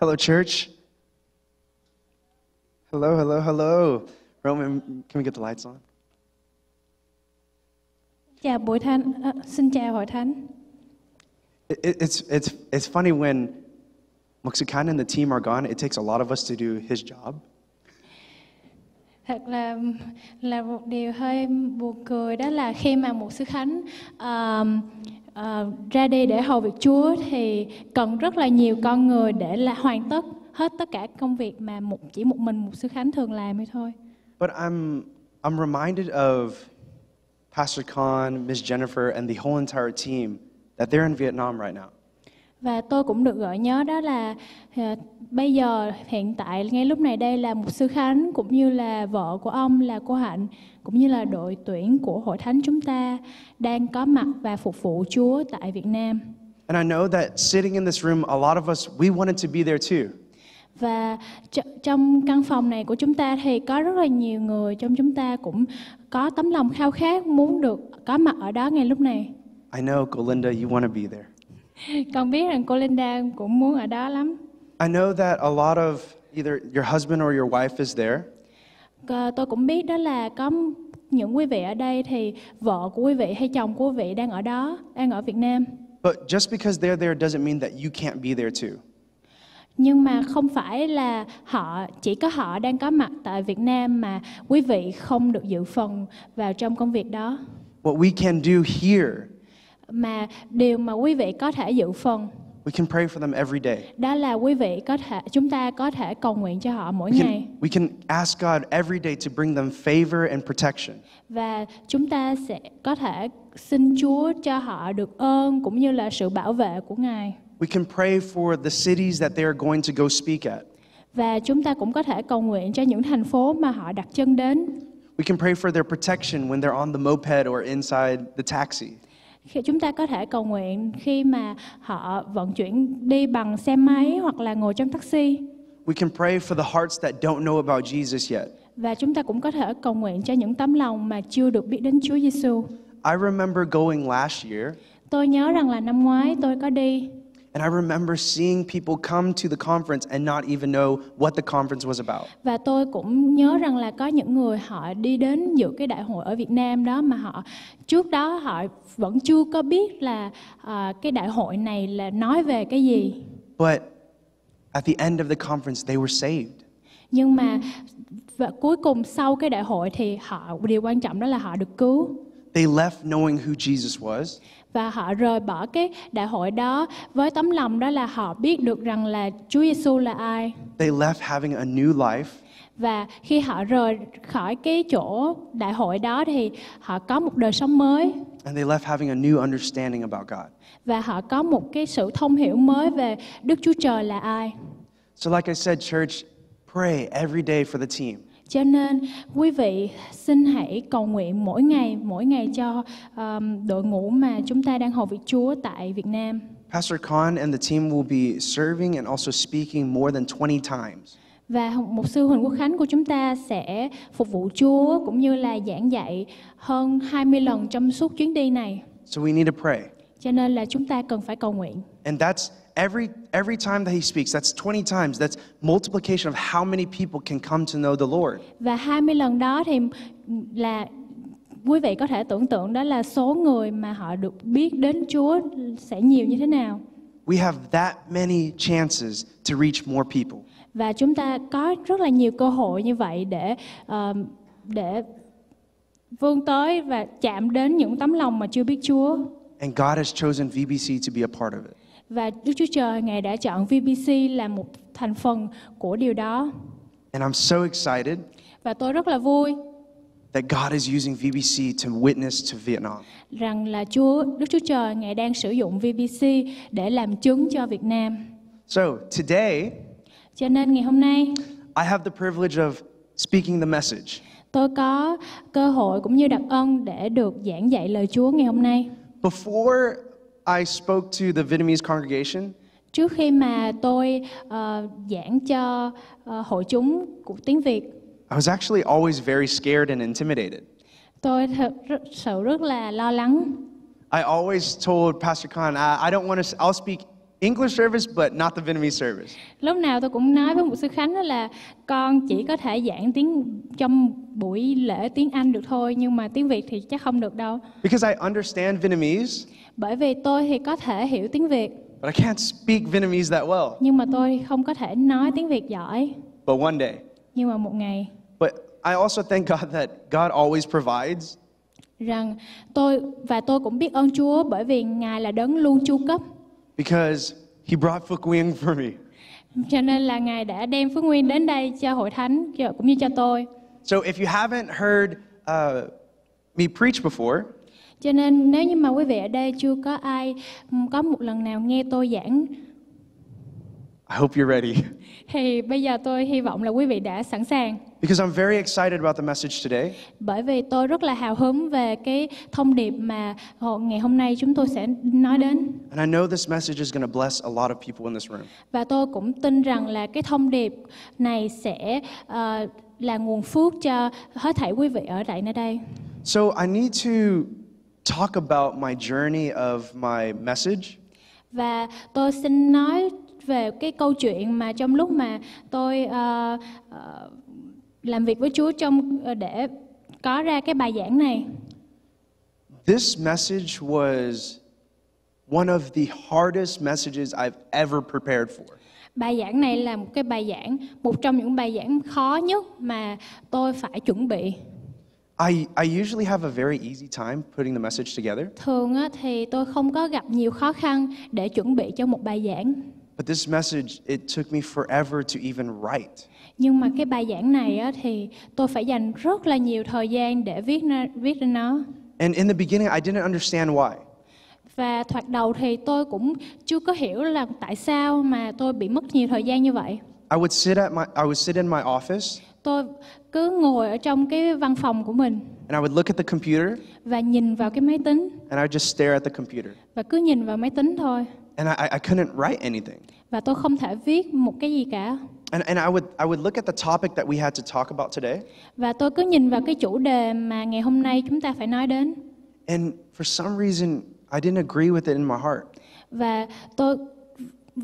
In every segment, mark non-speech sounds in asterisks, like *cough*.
Hello, church. Hello, hello, hello. Roman, can we get the lights on? Dạ, buổi thanh, xin chào hội thánh. it's, it's, it's funny when Muksukan and the team are gone, it takes a lot of us to do his job. Thật là là một điều hơi buồn cười đó là khi mà một sứ khánh um, à, ra đi để hầu việc Chúa thì cần rất là nhiều con người để là hoàn tất hết tất cả công việc mà một chỉ một mình một sư Khánh thường làm ấy thôi. But I'm I'm reminded of Pastor Khan, Miss Jennifer and the whole entire team that they're in Vietnam right now và tôi cũng được gợi nhớ đó là ờ, bây giờ hiện tại ngay lúc này đây là mục sư khánh cũng như là vợ của ông là cô hạnh cũng như là đội tuyển của hội thánh chúng ta đang có mặt và phục vụ chúa tại việt nam And I know that sitting in this room, a lot of us, we wanted to be there too. Và trong căn phòng này của chúng ta thì có rất là nhiều người trong chúng ta cũng có tấm lòng khao khát muốn được có mặt ở đó ngay lúc này. I know, Golinda, you want to be there. *laughs* Con biết rằng cô Linda cũng muốn ở đó lắm. I know that a lot of either your husband or your wife is there. Ờ, tôi cũng biết đó là có những quý vị ở đây thì vợ của quý vị hay chồng của quý vị đang ở đó, đang ở Việt Nam. But just because they're there doesn't mean that you can't be there too. Nhưng mà không phải là họ chỉ có họ đang có mặt tại Việt Nam mà quý vị không được dự phần vào trong công việc đó. What we can do here mà điều mà quý vị có thể dự phần. We can pray for them every day. Đó là quý vị có thể chúng ta có thể cầu nguyện cho họ mỗi we can, ngày. We can ask God every day to bring them favor and protection. Và chúng ta sẽ có thể xin Chúa cho họ được ơn cũng như là sự bảo vệ của Ngài. We can pray for the cities that they are going to go speak at. Và chúng ta cũng có thể cầu nguyện cho những thành phố mà họ đặt chân đến. We can pray for their protection when they're on the moped or inside the taxi khi chúng ta có thể cầu nguyện khi mà họ vận chuyển đi bằng xe máy hoặc là ngồi trong taxi. We can pray for the hearts that don't know about Jesus yet. Và chúng ta cũng có thể cầu nguyện cho những tấm lòng mà chưa được biết đến Chúa Giêsu. I remember going last year. Tôi nhớ rằng là năm ngoái tôi có đi And I remember seeing people come to the conference and not even know what the conference was about. Và tôi cũng nhớ rằng là có những người họ đi đến dự cái đại hội ở Việt Nam đó mà họ trước đó họ vẫn chưa có biết là uh, cái đại hội này là nói về cái gì. But at the end of the conference they were saved. Nhưng mà và cuối cùng sau cái đại hội thì họ điều quan trọng đó là họ được cứu. They left knowing who Jesus was và họ rời bỏ cái đại hội đó với tấm lòng đó là họ biết được rằng là Chúa Giêsu là ai. They left having a new life. Và khi họ rời khỏi cái chỗ đại hội đó thì họ có một đời sống mới. And they left having a new understanding about God. Và họ có một cái sự thông hiểu mới về Đức Chúa Trời là ai. So like I said church, pray every day for the team cho nên quý vị xin hãy cầu nguyện mỗi ngày mỗi ngày cho um, đội ngũ mà chúng ta đang hầu vị Chúa tại Việt Nam. Pastor Khan and the team will be serving and also speaking more than 20 times. Và mục sư Huỳnh Quốc Khánh của chúng ta sẽ phục vụ Chúa cũng như là giảng dạy hơn 20 lần trong suốt chuyến đi này. So we need to pray. Cho nên là chúng ta cần phải cầu nguyện. And that's every, every time that he speaks, that's 20 times, that's multiplication of how many people can come to know the Lord. Và 20 lần đó thì là quý vị có thể tưởng tượng đó là số người mà họ được biết đến Chúa sẽ nhiều như thế nào. We have that many chances to reach more people. Và chúng ta có rất là nhiều cơ hội như vậy để um, để vươn tới và chạm đến những tấm lòng mà chưa biết Chúa. And God has chosen VBC to be a part of it. Và Đức Chúa Trời Ngài đã chọn VBC là một thành phần của điều đó. And I'm so excited. Và tôi rất là vui. That God is using VBC to witness to Vietnam. Rằng là Chúa Đức Chúa Trời Ngài đang sử dụng VBC để làm chứng cho Việt Nam. So today, cho nên ngày hôm nay, I have the privilege of speaking the message. Tôi có cơ hội cũng như đặc ân để được giảng dạy lời Chúa ngày hôm nay. Before I spoke to the Vietnamese congregation. Trước khi mà tôi uh, giảng cho uh, hội chúng của tiếng Việt. I was actually always very scared and intimidated. Tôi thật sợ rất là lo lắng. I always told Pastor Khan, I, I don't want to, I'll speak English service but not the Vietnamese service. Lúc nào tôi cũng nói với mục sư Khánh đó là con chỉ có thể giảng tiếng trong buổi lễ tiếng Anh được thôi nhưng mà tiếng Việt thì chắc không được đâu. Because I understand Vietnamese. Bởi vì tôi thì có thể hiểu tiếng Việt. But I can't speak Vietnamese that well. Nhưng mà tôi không có thể nói tiếng Việt giỏi. But one day. Nhưng mà một ngày. But I also thank God that God always provides. Rằng tôi và tôi cũng biết ơn Chúa bởi vì Ngài là đấng luôn chu cấp. Because he brought Phúc Nguyên for me. Cho nên là Ngài đã đem Phước Nguyên đến đây cho hội thánh cũng như cho tôi. So if you haven't heard uh, me preach before, cho nên nếu như mà quý vị ở đây chưa có ai có một lần nào nghe tôi giảng I hope you're ready. *laughs* Thì bây giờ tôi hy vọng là quý vị đã sẵn sàng. Because I'm very excited about the message today. Bởi vì tôi rất là hào hứng về cái thông điệp mà ngày hôm nay chúng tôi sẽ nói đến. And I know this message is going to bless a lot of people in this room. Và tôi cũng tin rằng là cái thông điệp này sẽ uh, là nguồn phước cho hết thảy quý vị ở tại nơi đây. So I need to talk about my journey of my message. Và tôi xin nói về cái câu chuyện mà trong lúc mà tôi uh, uh, làm việc với Chúa trong uh, để có ra cái bài giảng này. This message was one of the hardest messages I've ever prepared for. Bài giảng này là một cái bài giảng, một trong những bài giảng khó nhất mà tôi phải chuẩn bị. I, I usually have a very easy time putting the message together. Thường á, thì tôi không có gặp nhiều khó khăn để chuẩn bị cho một bài giảng. But this message, it took me forever to even write. Nhưng mà cái bài giảng này á, thì tôi phải dành rất là nhiều thời gian để viết ra, viết ra nó. And in the beginning, I didn't understand why. Và thoạt đầu thì tôi cũng chưa có hiểu là tại sao mà tôi bị mất nhiều thời gian như vậy. I would sit at my I would sit in my office tôi cứ ngồi ở trong cái văn phòng của mình. And I would look at the computer. Và nhìn vào cái máy tính. And I would just stare at the computer. Và cứ nhìn vào máy tính thôi. And I, I couldn't write anything. Và tôi không thể viết một cái gì cả. And, and I would I would look at the topic that we had to talk about today. Và tôi cứ nhìn vào cái chủ đề mà ngày hôm nay chúng ta phải nói đến. And for some reason I didn't agree with it in my heart. Và tôi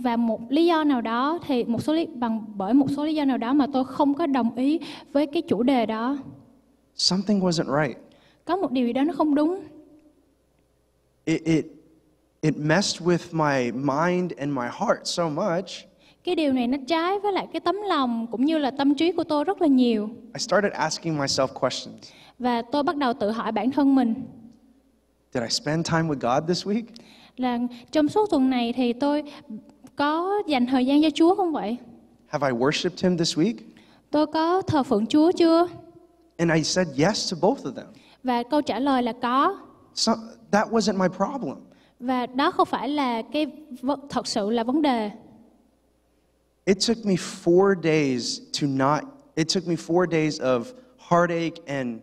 và một lý do nào đó thì một số lý, bằng bởi một số lý do nào đó mà tôi không có đồng ý với cái chủ đề đó. Something wasn't right. Có một điều gì đó nó không đúng. It, it it messed with my mind and my heart so much. Cái điều này nó trái với lại cái tấm lòng cũng như là tâm trí của tôi rất là nhiều. I started asking myself questions. Và tôi bắt đầu tự hỏi bản thân mình. Did I spend time with God this week? Là trong suốt tuần này thì tôi có dành thời gian cho Chúa không vậy? Have I worshipped him this week? Tôi có thờ phượng Chúa chưa? And I said yes to both of them. Và câu trả lời là có. So that wasn't my problem. Và đó không phải là cái thật sự là vấn đề. It took me four days to not. It took me four days of heartache and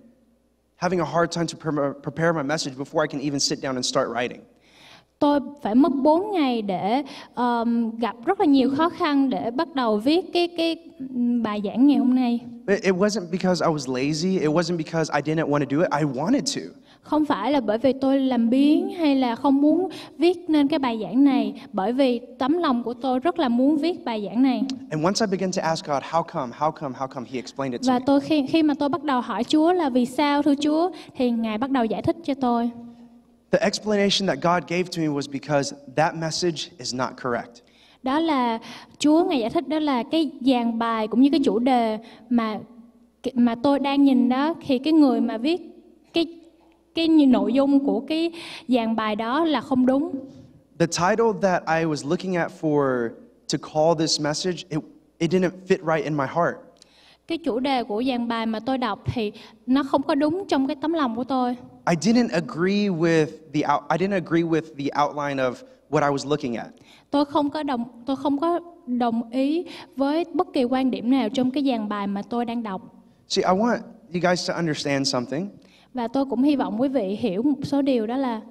having a hard time to prepare my message before I can even sit down and start writing tôi phải mất 4 ngày để um, gặp rất là nhiều khó khăn để bắt đầu viết cái cái bài giảng ngày hôm nay. It wasn't because I was lazy, it wasn't because I didn't want to do it, I wanted to. Không phải là bởi vì tôi làm biếng hay là không muốn viết nên cái bài giảng này, bởi vì tấm lòng của tôi rất là muốn viết bài giảng này. And once I began to ask God, how come, how come, how come, He explained it to Và tôi khi khi mà tôi bắt đầu hỏi Chúa là vì sao thưa Chúa, thì Ngài bắt đầu giải thích cho tôi. The explanation that God gave to me was because that message is not correct. Đó là Chúa ngài giải thích đó là cái dàn bài cũng như cái chủ đề mà mà tôi đang nhìn đó thì cái người mà viết cái cái nội dung của cái dàn bài đó là không đúng. The title that I was looking at for to call this message, it, it didn't fit right in my heart. cái chủ đề của dàn bài mà tôi đọc thì nó không có đúng trong cái tấm lòng của tôi. I didn't agree with the out, I didn't agree with the outline of what I was looking at. Tôi không có đồng tôi không có đồng ý với bất kỳ quan điểm nào trong cái dàn bài mà tôi đang đọc. See, I want you guys to understand something. Và tôi cũng hy vọng quý vị hiểu một số điều đó là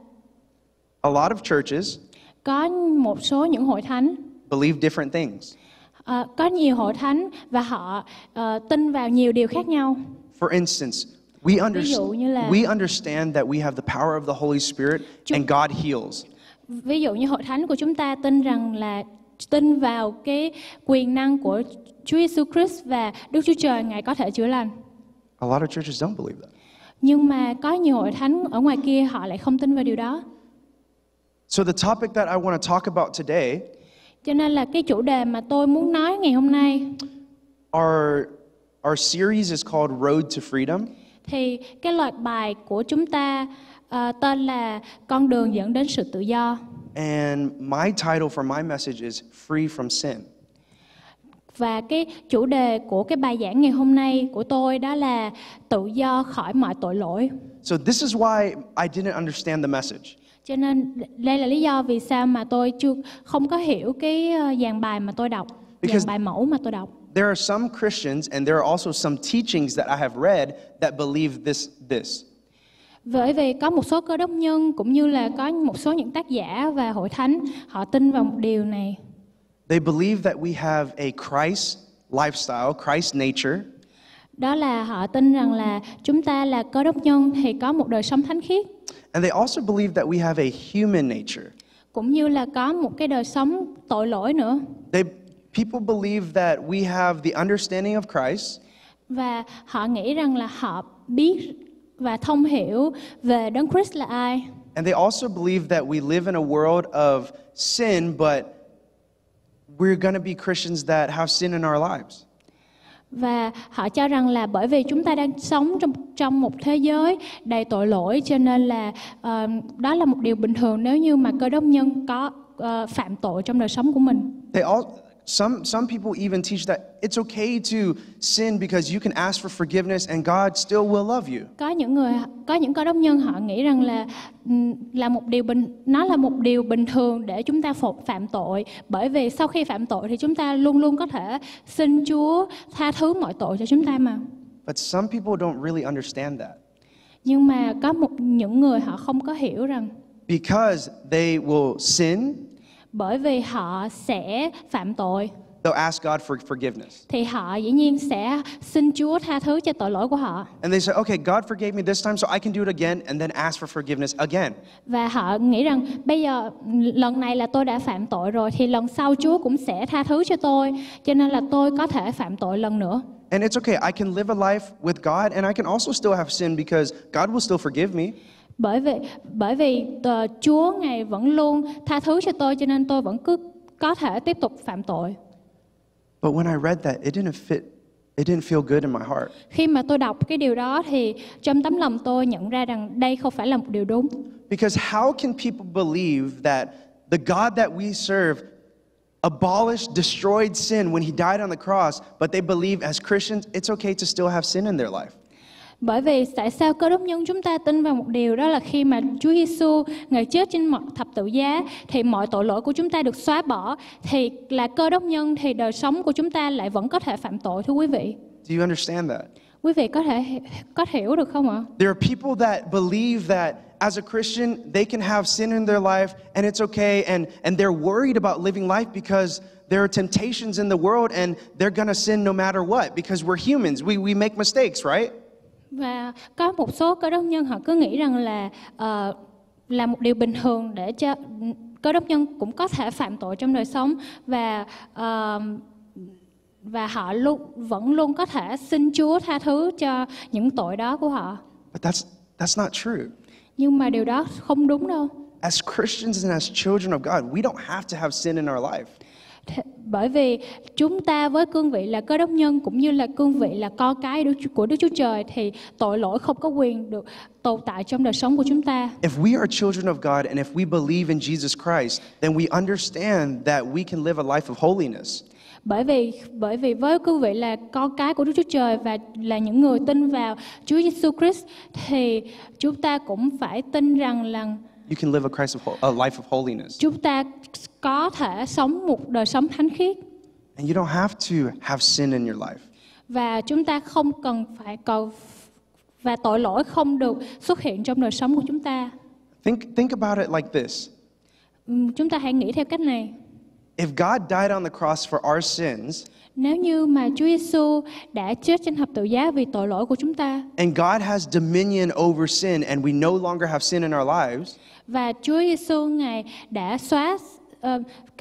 A lot of churches có một số những hội thánh believe different things uh, có nhiều hội thánh và họ uh, tin vào nhiều điều khác nhau. For instance, we là we understand that we have the power of the Holy Spirit and God heals. Ví dụ như hội thánh của chúng ta tin rằng là tin vào cái quyền năng của Chúa Giêsu Christ và Đức Chúa Trời ngài có thể chữa lành. A lot of churches don't believe that. Nhưng mà có nhiều hội thánh ở ngoài kia họ lại không tin vào điều đó. So the topic that I want to talk about today cho nên là cái chủ đề mà tôi muốn nói ngày hôm nay. Our our series is called Road to Freedom. Thì cái loạt bài của chúng ta uh, tên là Con đường dẫn đến sự tự do. And my title for my message is Free from Sin. Và cái chủ đề của cái bài giảng ngày hôm nay của tôi đó là tự do khỏi mọi tội lỗi. So this is why I didn't understand the message cho nên đây là lý do vì sao mà tôi chưa không có hiểu cái ờ, dàn bài mà tôi đọc dàn bài mẫu mà tôi đọc There are some Christians and there are also some teachings that I have read that believe this this. Bởi vì có một số cơ đốc nhân cũng như là có một số những tác giả và hội thánh họ tin vào một điều này. They believe that we have a Christ lifestyle, Christ nature. Đó là họ tin rằng là chúng ta là cơ đốc nhân thì có một đời sống thánh khiết. And they also believe that we have a human nature. Cũng như là có một cái đời sống tội lỗi nữa. They people believe that we have the understanding of Christ. Và họ nghĩ rằng là họ biết và thông hiểu về Đấng Christ là ai. And they also believe that we live in a world of sin, but we're going to be Christians that have sin in our lives. và họ cho rằng là bởi vì chúng ta đang sống trong trong một thế giới đầy tội lỗi cho nên là uh, đó là một điều bình thường nếu như mà cơ đốc nhân có uh, phạm tội trong đời sống của mình. They all, Some, some people even teach that it's okay to sin because you can ask for forgiveness and God still will love you. Có những người có những có đông nhân họ nghĩ rằng là ừ, là một điều bình nó là một điều bình thường để chúng ta phục phạm tội bởi vì sau khi phạm tội thì chúng ta luôn luôn có thể xin Chúa tha thứ mọi tội cho chúng ta mà. But some people don't really understand that. Nhưng mà có một những người họ không có hiểu rằng because they will sin bởi vì họ sẽ phạm tội. They'll ask God for forgiveness. Thì họ dĩ nhiên sẽ xin Chúa tha thứ cho tội lỗi của họ. And they say, okay, God forgave me this time, so I can do it again, and then ask for forgiveness again. Và họ nghĩ rằng bây giờ lần này là tôi đã phạm tội rồi, thì lần sau Chúa cũng sẽ tha thứ cho tôi, cho nên là tôi có thể phạm tội lần nữa. And it's okay, I can live a life with God, and I can also still have sin because God will still forgive me bởi vì bởi vì uh, Chúa ngài vẫn luôn tha thứ cho tôi cho nên tôi vẫn cứ có thể tiếp tục phạm tội. But when I read that, it didn't fit It didn't feel good in my heart. Khi mà tôi đọc cái điều đó thì trong tấm lòng tôi nhận ra rằng đây không phải là một điều đúng. Because how can people believe that the God that we serve abolished, destroyed sin when he died on the cross, but they believe as Christians it's okay to still have sin in their life? Bởi vì tại sao cơ đốc nhân chúng ta tin vào một điều đó là khi mà Chúa Giêsu ngài chết trên mặt thập tự giá thì mọi tội lỗi của chúng ta được xóa bỏ thì là cơ đốc nhân thì đời sống của chúng ta lại vẫn có thể phạm tội thưa quý vị. Do you understand that? Quý vị có thể có hiểu được không ạ? There are people that believe that as a Christian they can have sin in their life and it's okay and and they're worried about living life because there are temptations in the world and they're going to sin no matter what because we're humans. We we make mistakes, right? và có một số cơ đốc nhân họ cứ nghĩ rằng là uh, là một điều bình thường để cho cơ đốc nhân cũng có thể phạm tội trong đời sống và uh, và họ luôn vẫn luôn có thể xin Chúa tha thứ cho những tội đó của họ. But that's that's not true. Nhưng mà điều đó không đúng đâu. As Christians and as children of God, we don't have to have sin in our life bởi vì chúng ta với cương vị là cơ đốc nhân cũng như là cương vị là con cái của Đức Chúa Trời thì tội lỗi không có quyền được tồn tại trong đời sống của chúng ta. If we are children of God and if we believe in Jesus Christ, then we understand that we can live a life of holiness. Bởi vì bởi vì với cương vị là con cái của Đức Chúa Trời và là những người tin vào Chúa Giêsu Christ thì chúng ta cũng phải tin rằng là You can live a, Christ of, a life of holiness. Chúng ta có thể sống một đời sống thánh khiết. And you don't have to have sin in your life. Và chúng ta không cần phải cầu và tội lỗi không được xuất hiện trong đời sống của chúng ta. Think think about it like this. Chúng ta hãy nghĩ theo cách này. If God died on the cross for our sins, nếu như mà Chúa Giêsu đã chết trên thập tự giá vì tội lỗi của chúng ta. And God has dominion over sin and we no longer have sin in our lives. Và Chúa Giêsu ngài đã xóa uh,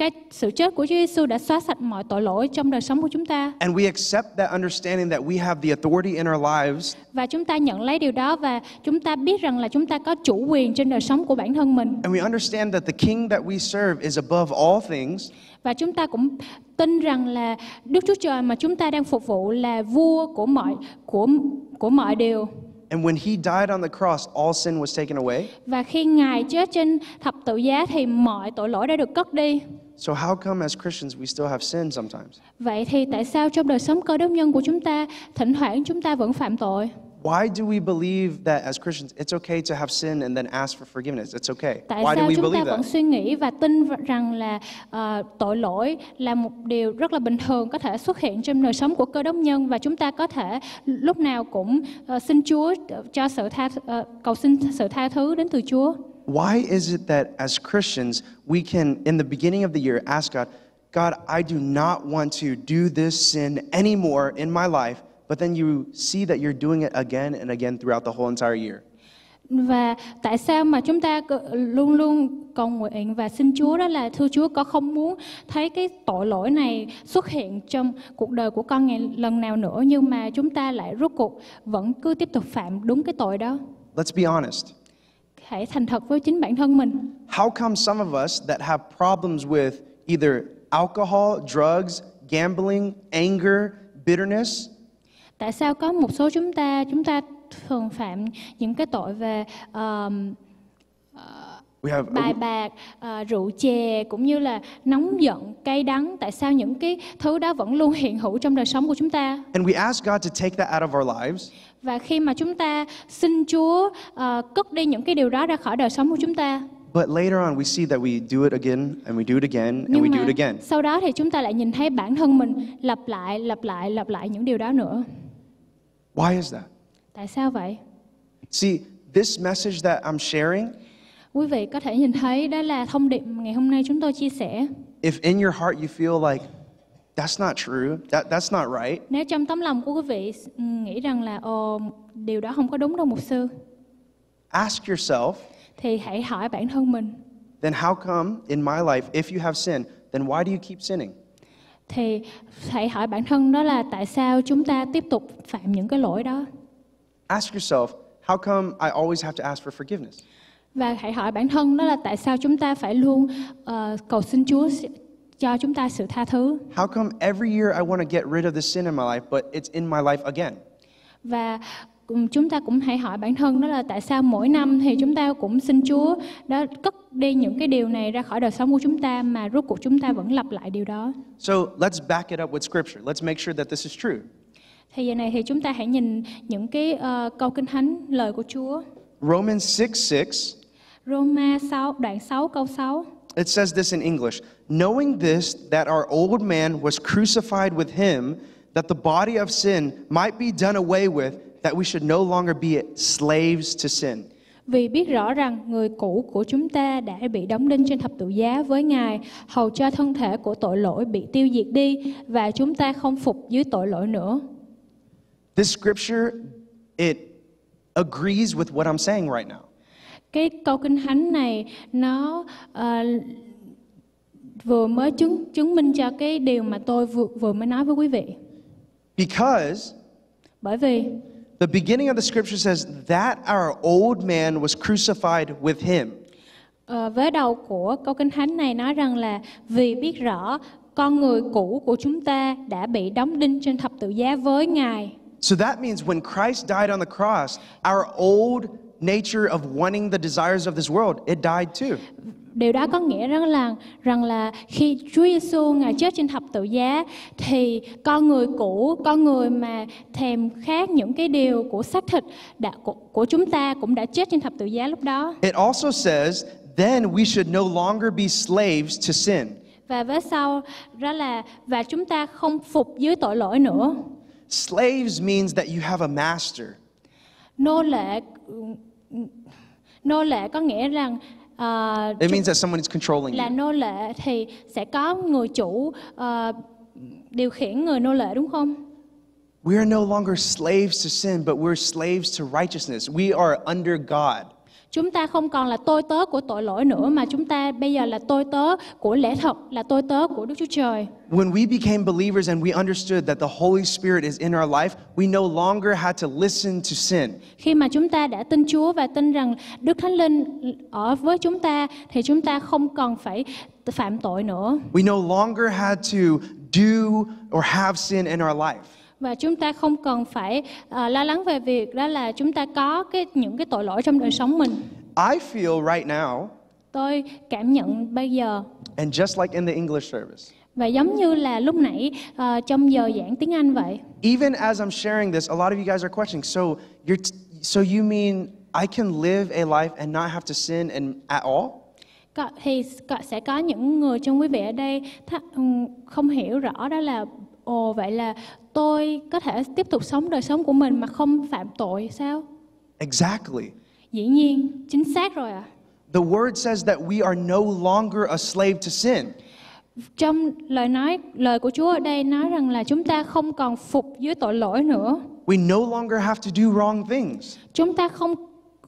cái sự chết của Chúa Giêsu đã xóa sạch mọi tội lỗi trong đời sống của chúng ta. And we accept that understanding that we have the authority in our lives. Và chúng ta nhận lấy điều đó và chúng ta biết rằng là chúng ta có chủ quyền trên đời sống của bản thân mình. And we understand that the king that we serve is above all things. Và chúng ta cũng tin rằng là Đức Chúa Trời mà chúng ta đang phục vụ là vua của mọi của của mọi điều. And when he died on the cross, all sin was taken away. Và khi Ngài chết trên thập tự giá thì mọi tội lỗi đã được cất đi. So how come as Christians we still have sin sometimes? Vậy thì tại sao trong đời sống cơ đốc nhân của chúng ta thỉnh thoảng chúng ta vẫn phạm tội? Why do we believe that as Christians it's okay to have sin and then ask for forgiveness? It's okay. Tại Why sao do we chúng ta vẫn that? suy nghĩ và tin rằng là uh, tội lỗi là một điều rất là bình thường có thể xuất hiện trong đời sống của cơ đốc nhân và chúng ta có thể lúc nào cũng uh, xin Chúa cho sự tha uh, cầu xin sự tha thứ đến từ Chúa. why is it that as Christians, we can, in the beginning of the year, ask God, God, I do not want to do this sin anymore in my life, but then you see that you're doing it again and again throughout the whole entire year? và tại sao mà chúng ta luôn luôn cầu nguyện và xin Chúa đó là thưa Chúa có không muốn thấy cái tội lỗi này xuất hiện trong cuộc đời của con ngày lần nào nữa nhưng mà chúng ta lại rốt cuộc vẫn cứ tiếp tục phạm đúng cái tội đó. Let's be honest. thể thành thật với chính bản thân mình. How come some of us that have problems with either alcohol, drugs, gambling, anger, bitterness? Tại sao có một số chúng ta chúng ta thường phạm những cái tội về um, bài bạc, uh, rượu chè cũng như là nóng giận, cay đắng. Tại sao những cái thứ đó vẫn luôn hiện hữu trong đời sống của chúng ta? And we ask God to take that out of our lives. Và khi mà chúng ta xin Chúa uh, cất đi những cái điều đó ra khỏi đời sống của chúng ta. But later on we see that we do it again and we do it again and Nhưng we do it again. Sau đó thì chúng ta lại nhìn thấy bản thân mình lặp lại, lặp lại, lặp lại những điều đó nữa. Why is that? Tại sao vậy? See, this message that I'm sharing Quý vị có thể nhìn thấy đó là thông điệp ngày hôm nay chúng tôi chia sẻ. If in your heart you feel like That's not true. That, that's not right. Nếu trong tấm lòng của quý vị ừ, nghĩ rằng là ồ điều đó không có đúng đâu mục sư. Ask yourself. Thì hãy hỏi bản thân mình. Then how come in my life if you have sin, then why do you keep sinning? Thì hãy hỏi bản thân đó là tại sao chúng ta tiếp tục phạm những cái lỗi đó. Ask yourself, how come I always have to ask for forgiveness? và hãy hỏi bản thân đó là tại sao chúng ta phải luôn uh, cầu xin Chúa cho chúng ta sự tha thứ. How come every year I want to get rid of the sin in my life but it's in my life again? Và chúng ta cũng hãy hỏi bản thân đó là tại sao mỗi năm thì chúng ta cũng xin Chúa đó cất đi những cái điều này ra khỏi đời sống của chúng ta mà rốt cuộc chúng ta vẫn lặp lại điều đó. So let's back it up with scripture. Let's make sure that this is true. Thì giờ này thì chúng ta hãy nhìn những cái uh, câu kinh thánh lời của Chúa. Romans 6:6 Roma 6, đoạn 6 câu 6. It says this in English, knowing this that our old man was crucified with him that the body of sin might be done away with that we should no longer be slaves to sin. Vì biết rõ rằng người cũ của chúng ta đã bị đóng đinh trên thập tự giá với Ngài, hầu cho thân thể của tội lỗi bị tiêu diệt đi và chúng ta không phục dưới tội lỗi nữa. This scripture it agrees with what I'm saying right now cái câu kinh thánh này nó uh, vừa mới chứng chứng minh cho cái điều mà tôi vừa vừa mới nói với quý vị. Because bởi vì the beginning of the scripture says that our old man was crucified with him. Uh, ờ, với đầu của câu kinh thánh này nói rằng là vì biết rõ con người cũ của chúng ta đã bị đóng đinh trên thập tự giá với Ngài. So that means when Christ died on the cross, our old nature of wanting the desires of this world, it died too. Điều đó có nghĩa rằng là rằng là khi Chúa Giêsu ngài chết trên thập tự giá thì con người cũ, con người mà thèm khát những cái điều của xác thịt đã, của, của chúng ta cũng đã chết trên thập tự giá lúc đó. It also says then we should no longer be slaves to sin. Và vế sau đó là và chúng ta không phục dưới tội lỗi nữa. Slaves means that you have a master. Nô lệ Nô lệ có nghĩa rằng uh, It means that someone is controlling là nô lệ thì sẽ có người chủ uh, điều khiển người nô lệ đúng không? We are no longer slaves to sin, but we're slaves to righteousness. We are under God. Chúng ta không còn là tôi tớ của tội lỗi nữa mà chúng ta bây giờ là tôi tớ của lẽ thật, là tôi tớ của Đức Chúa Trời. When we became believers and we understood that the Holy Spirit is in our life, we no longer had to listen to sin. Khi mà chúng ta đã tin Chúa và tin rằng Đức Thánh Linh ở với chúng ta thì chúng ta không còn phải phạm tội nữa. We no longer had to do or have sin in our life và chúng ta không cần phải uh, lo lắng về việc đó là chúng ta có cái những cái tội lỗi trong đời sống mình. I feel right now. Tôi cảm nhận bây giờ. And just like in the English service. Và giống như là lúc nãy uh, trong giờ giảng tiếng Anh vậy. Even as I'm sharing this, a lot of you guys are questioning. So you're so you mean I can live a life and not have to sin and at all? Thì sẽ có những người trong quý vị ở đây không hiểu rõ đó là ồ vậy là tôi có thể tiếp tục sống đời sống của mình mà không phạm tội sao? Exactly. Dĩ nhiên, chính xác rồi ạ. À. The word says that we are no longer a slave to sin. Trong lời nói lời của Chúa ở đây nói rằng là chúng ta không còn phục dưới tội lỗi nữa. We no longer have to do wrong things. Chúng ta không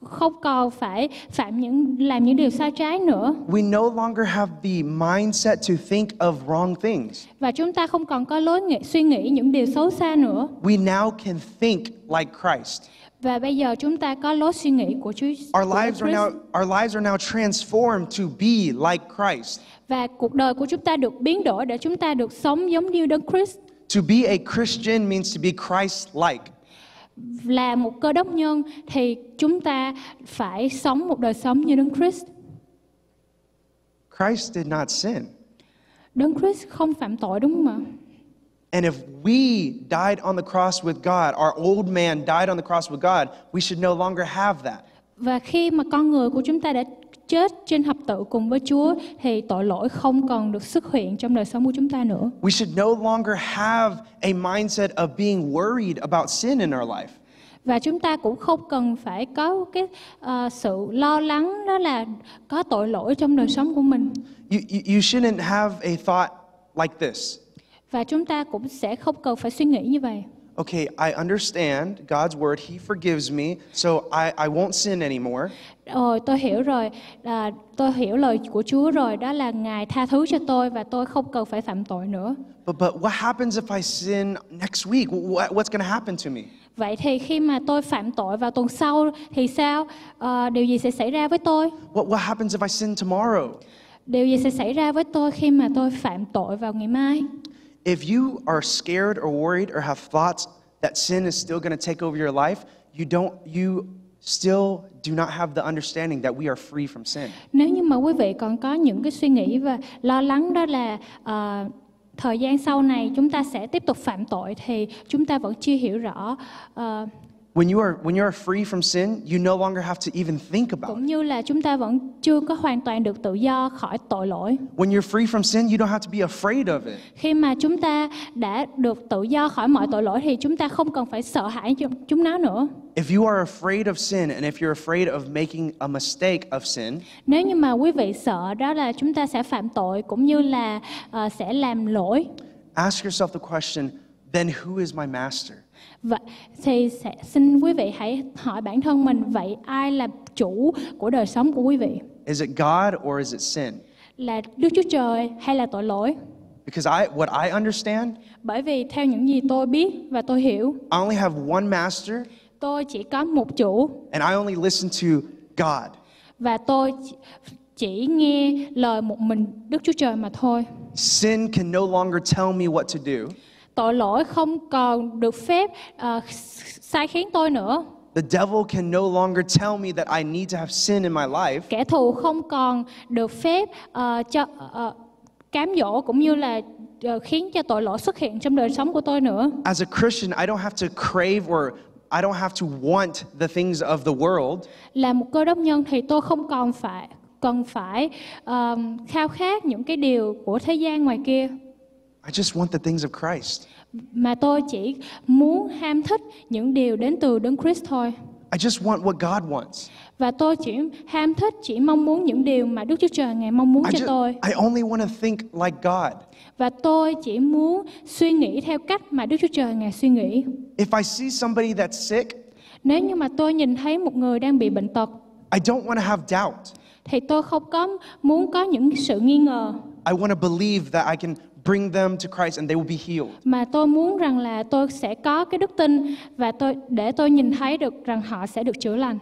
không còn phải phạm những làm những điều sai trái nữa. We no longer have the mindset to think of wrong things. Và chúng ta không còn có lối nghĩ, suy nghĩ những điều xấu xa nữa. We now can think like Christ. Và bây giờ chúng ta có lối suy nghĩ của Chúa. Our lives Christ. are now our lives are now transformed to be like Christ. Và cuộc đời của chúng ta được biến đổi để chúng ta được sống giống như Đấng Christ. To be a Christian means to be Christ-like là một cơ đốc nhân thì chúng ta phải sống một đời sống như Đấng Christ. Christ did not sin. Đấng Christ không phạm tội đúng không ạ? And if we died on the cross with God, our old man died on the cross with God, we should no longer have that. Và khi mà con người của chúng ta đã chết trên thập tự cùng với Chúa thì tội lỗi không còn được xuất hiện trong đời sống của chúng ta nữa. We should no longer have a mindset of being worried about sin in our life. Và chúng ta cũng không cần phải có cái uh, sự lo lắng đó là có tội lỗi trong đời sống của mình. You, you, shouldn't have a thought like this. Và chúng ta cũng sẽ không cần phải suy nghĩ như vậy okay, I understand God's word, He forgives me, so I, I won't sin anymore. Rồi tôi hiểu rồi, là tôi hiểu lời của Chúa rồi, đó là Ngài tha thứ cho tôi và tôi không cần phải phạm tội nữa. But, but what happens if I sin next week? What, what's going to happen to me? Vậy thì khi mà tôi phạm tội vào tuần sau thì sao? Uh, điều gì sẽ xảy ra với tôi? What, what happens if I sin tomorrow? Điều gì sẽ xảy ra với tôi khi mà tôi phạm tội vào ngày mai? If you are scared or worried or have thoughts that sin is still going to take over your life, you don't you still do not have the understanding that we are free from sin. Nếu như mà quý vị còn có những cái suy nghĩ và lo lắng đó là uh, thời gian sau này chúng ta sẽ tiếp tục phạm tội thì chúng ta vẫn chưa hiểu rõ uh, When you are when you are free from sin, you no longer have to even think about. Cũng như là chúng ta vẫn chưa có hoàn toàn được tự do khỏi tội lỗi. When you're free from sin, you don't have to be afraid of it. Khi mà chúng ta đã được tự do khỏi mọi tội lỗi thì chúng ta không cần phải sợ hãi chúng nó nữa. If you are afraid of sin and if you're afraid of making a mistake of sin. Nếu như mà quý vị sợ đó là chúng ta sẽ phạm tội cũng như là uh, sẽ làm lỗi. Ask yourself the question, then who is my master? Vậy thì sẽ xin quý vị hãy hỏi bản thân mình vậy ai là chủ của đời sống của quý vị? Is it God or is it sin? Là Đức Chúa Trời hay là tội lỗi? Because I, what I understand, bởi vì theo những gì tôi biết và tôi hiểu, I only have one master, tôi chỉ có một chủ, and I only listen to God. Và tôi chỉ nghe lời một mình Đức Chúa Trời mà thôi. Sin can no longer tell me what to do tội lỗi không còn được phép uh, sai khiến tôi nữa. The devil can no longer tell me that I need to have sin in my life. Kẻ thù không còn được phép uh, cho uh, cám dỗ cũng như là uh, khiến cho tội lỗi xuất hiện trong đời sống của tôi nữa. As a Christian, I don't have to crave or I don't have to want the things of the world. Là một cơ đốc nhân thì tôi không còn phải cần phải um, khao khát những cái điều của thế gian ngoài kia. I just want the things of Christ. Mà tôi chỉ muốn ham thích những điều đến từ Đấng Christ thôi. I just want what God wants. Và tôi chỉ ham thích, chỉ mong muốn những điều mà Đức Chúa Trời ngài mong muốn I cho just, tôi. I only want to think like God. Và tôi chỉ muốn suy nghĩ theo cách mà Đức Chúa Trời ngài suy nghĩ. If I see somebody that's sick, nếu như mà tôi nhìn thấy một người đang bị bệnh tật, I don't want to have doubt. Thì tôi không có muốn có những sự nghi ngờ. I want to believe that I can bring them to Christ and they will be healed. Mà tôi muốn rằng là tôi sẽ có cái đức tin và tôi để tôi nhìn thấy được rằng họ sẽ được chữa lành.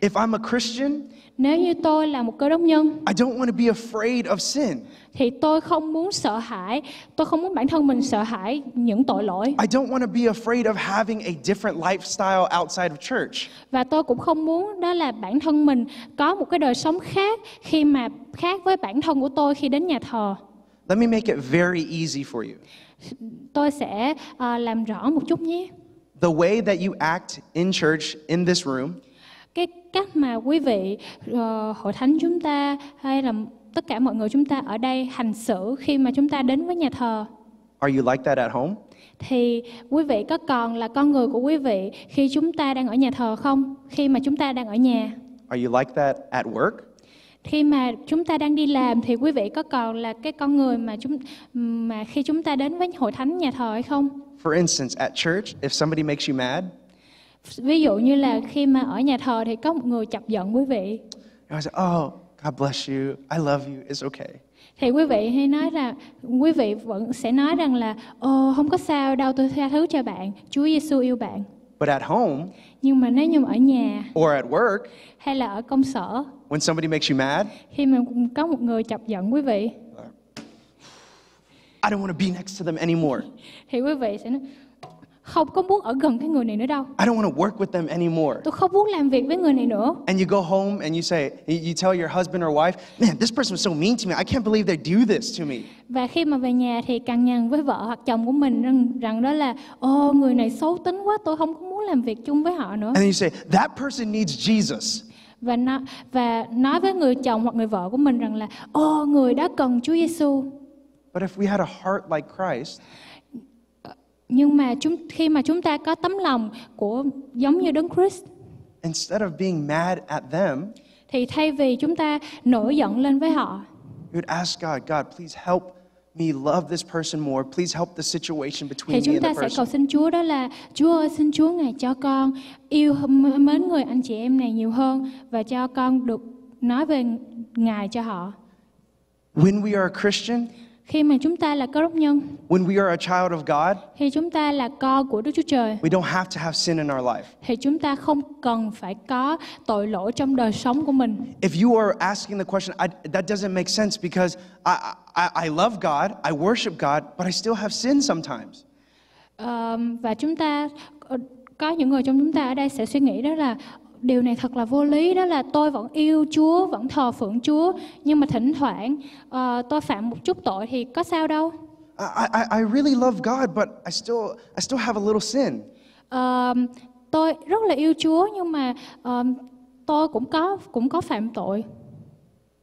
If I'm a Christian, nếu như tôi là một cơ đốc nhân, I don't want to be afraid of sin. Thì tôi không muốn sợ hãi, tôi không muốn bản thân mình sợ hãi những tội lỗi. I don't want to be afraid of having a different lifestyle outside of church. Và tôi cũng không muốn đó là bản thân mình có một cái đời sống khác khi mà khác với bản thân của tôi khi đến nhà thờ. Let me make it very easy for you. Tôi sẽ uh, làm rõ một chút nhé. The way that you act in church in this room. Cái cách mà quý vị uh, hội thánh chúng ta hay là tất cả mọi người chúng ta ở đây hành xử khi mà chúng ta đến với nhà thờ. Are you like that at home? Thì quý vị có còn là con người của quý vị khi chúng ta đang ở nhà thờ không? Khi mà chúng ta đang ở nhà. Are you like that at work? khi mà chúng ta đang đi làm thì quý vị có còn là cái con người mà chúng mà khi chúng ta đến với hội thánh nhà thờ hay không? For instance, at church, if somebody makes you mad, ví dụ như là khi mà ở nhà thờ thì có một người chọc giận quý vị. I was oh, God bless you, I love you, it's okay. Thì quý vị hay nói là quý vị vẫn sẽ nói rằng là ồ oh, không có sao đâu tôi tha thứ cho bạn, Chúa Giêsu yêu bạn. But at home, nhưng mà nếu như mà ở nhà or at work hay là ở công sở When somebody makes you mad? Khi mà có một người chọc giận quý vị. I don't want to be next to them anymore. Thì quý vị sẽ nói, không có muốn ở gần cái người này nữa đâu. I don't want to work with them anymore. Tôi không muốn làm việc với người này nữa. And you go home and you say, you tell your husband or wife, man, this person was so mean to me. I can't believe they do this to me. Và khi mà về nhà thì cằn nhằn với vợ hoặc chồng của mình rằng rằng đó là, ô người này xấu tính quá, tôi không có muốn làm việc chung với họ nữa. And you say, that person needs Jesus và nó, và nói với người chồng hoặc người vợ của mình rằng là ô người đã cần Chúa Giêsu. But if we had a heart like Christ, nhưng mà chúng khi mà chúng ta có tấm lòng của giống như Đấng Christ, instead of being mad at them, thì thay vì chúng ta nổi giận lên với họ, you would ask God, God, please help me love this person more. Please help the situation between Thì me chúng ta sẽ cầu xin Chúa đó là Chúa ơi xin Chúa ngài cho con yêu mến người anh chị em này nhiều hơn và cho con được nói về ngài cho họ. When we are a Christian, khi mà chúng ta là cơ đốc nhân, when we are a child of God, thì chúng ta là con của Đức Chúa Trời. We don't have to have sin in our life. Thì chúng ta không cần phải có tội lỗi trong đời sống của mình. If you are asking the question, I, that doesn't make sense because I, I I love God, I worship God, but I still have sin sometimes. Um, và chúng ta ờ, có những người trong chúng ta ở đây sẽ suy nghĩ đó là điều này thật là vô lý đó là tôi vẫn yêu Chúa vẫn thờ phượng Chúa nhưng mà thỉnh thoảng uh, tôi phạm một chút tội thì có sao đâu I, I, I really love God but I still I still have a little sin um, tôi rất là yêu Chúa nhưng mà um, tôi cũng có cũng có phạm tội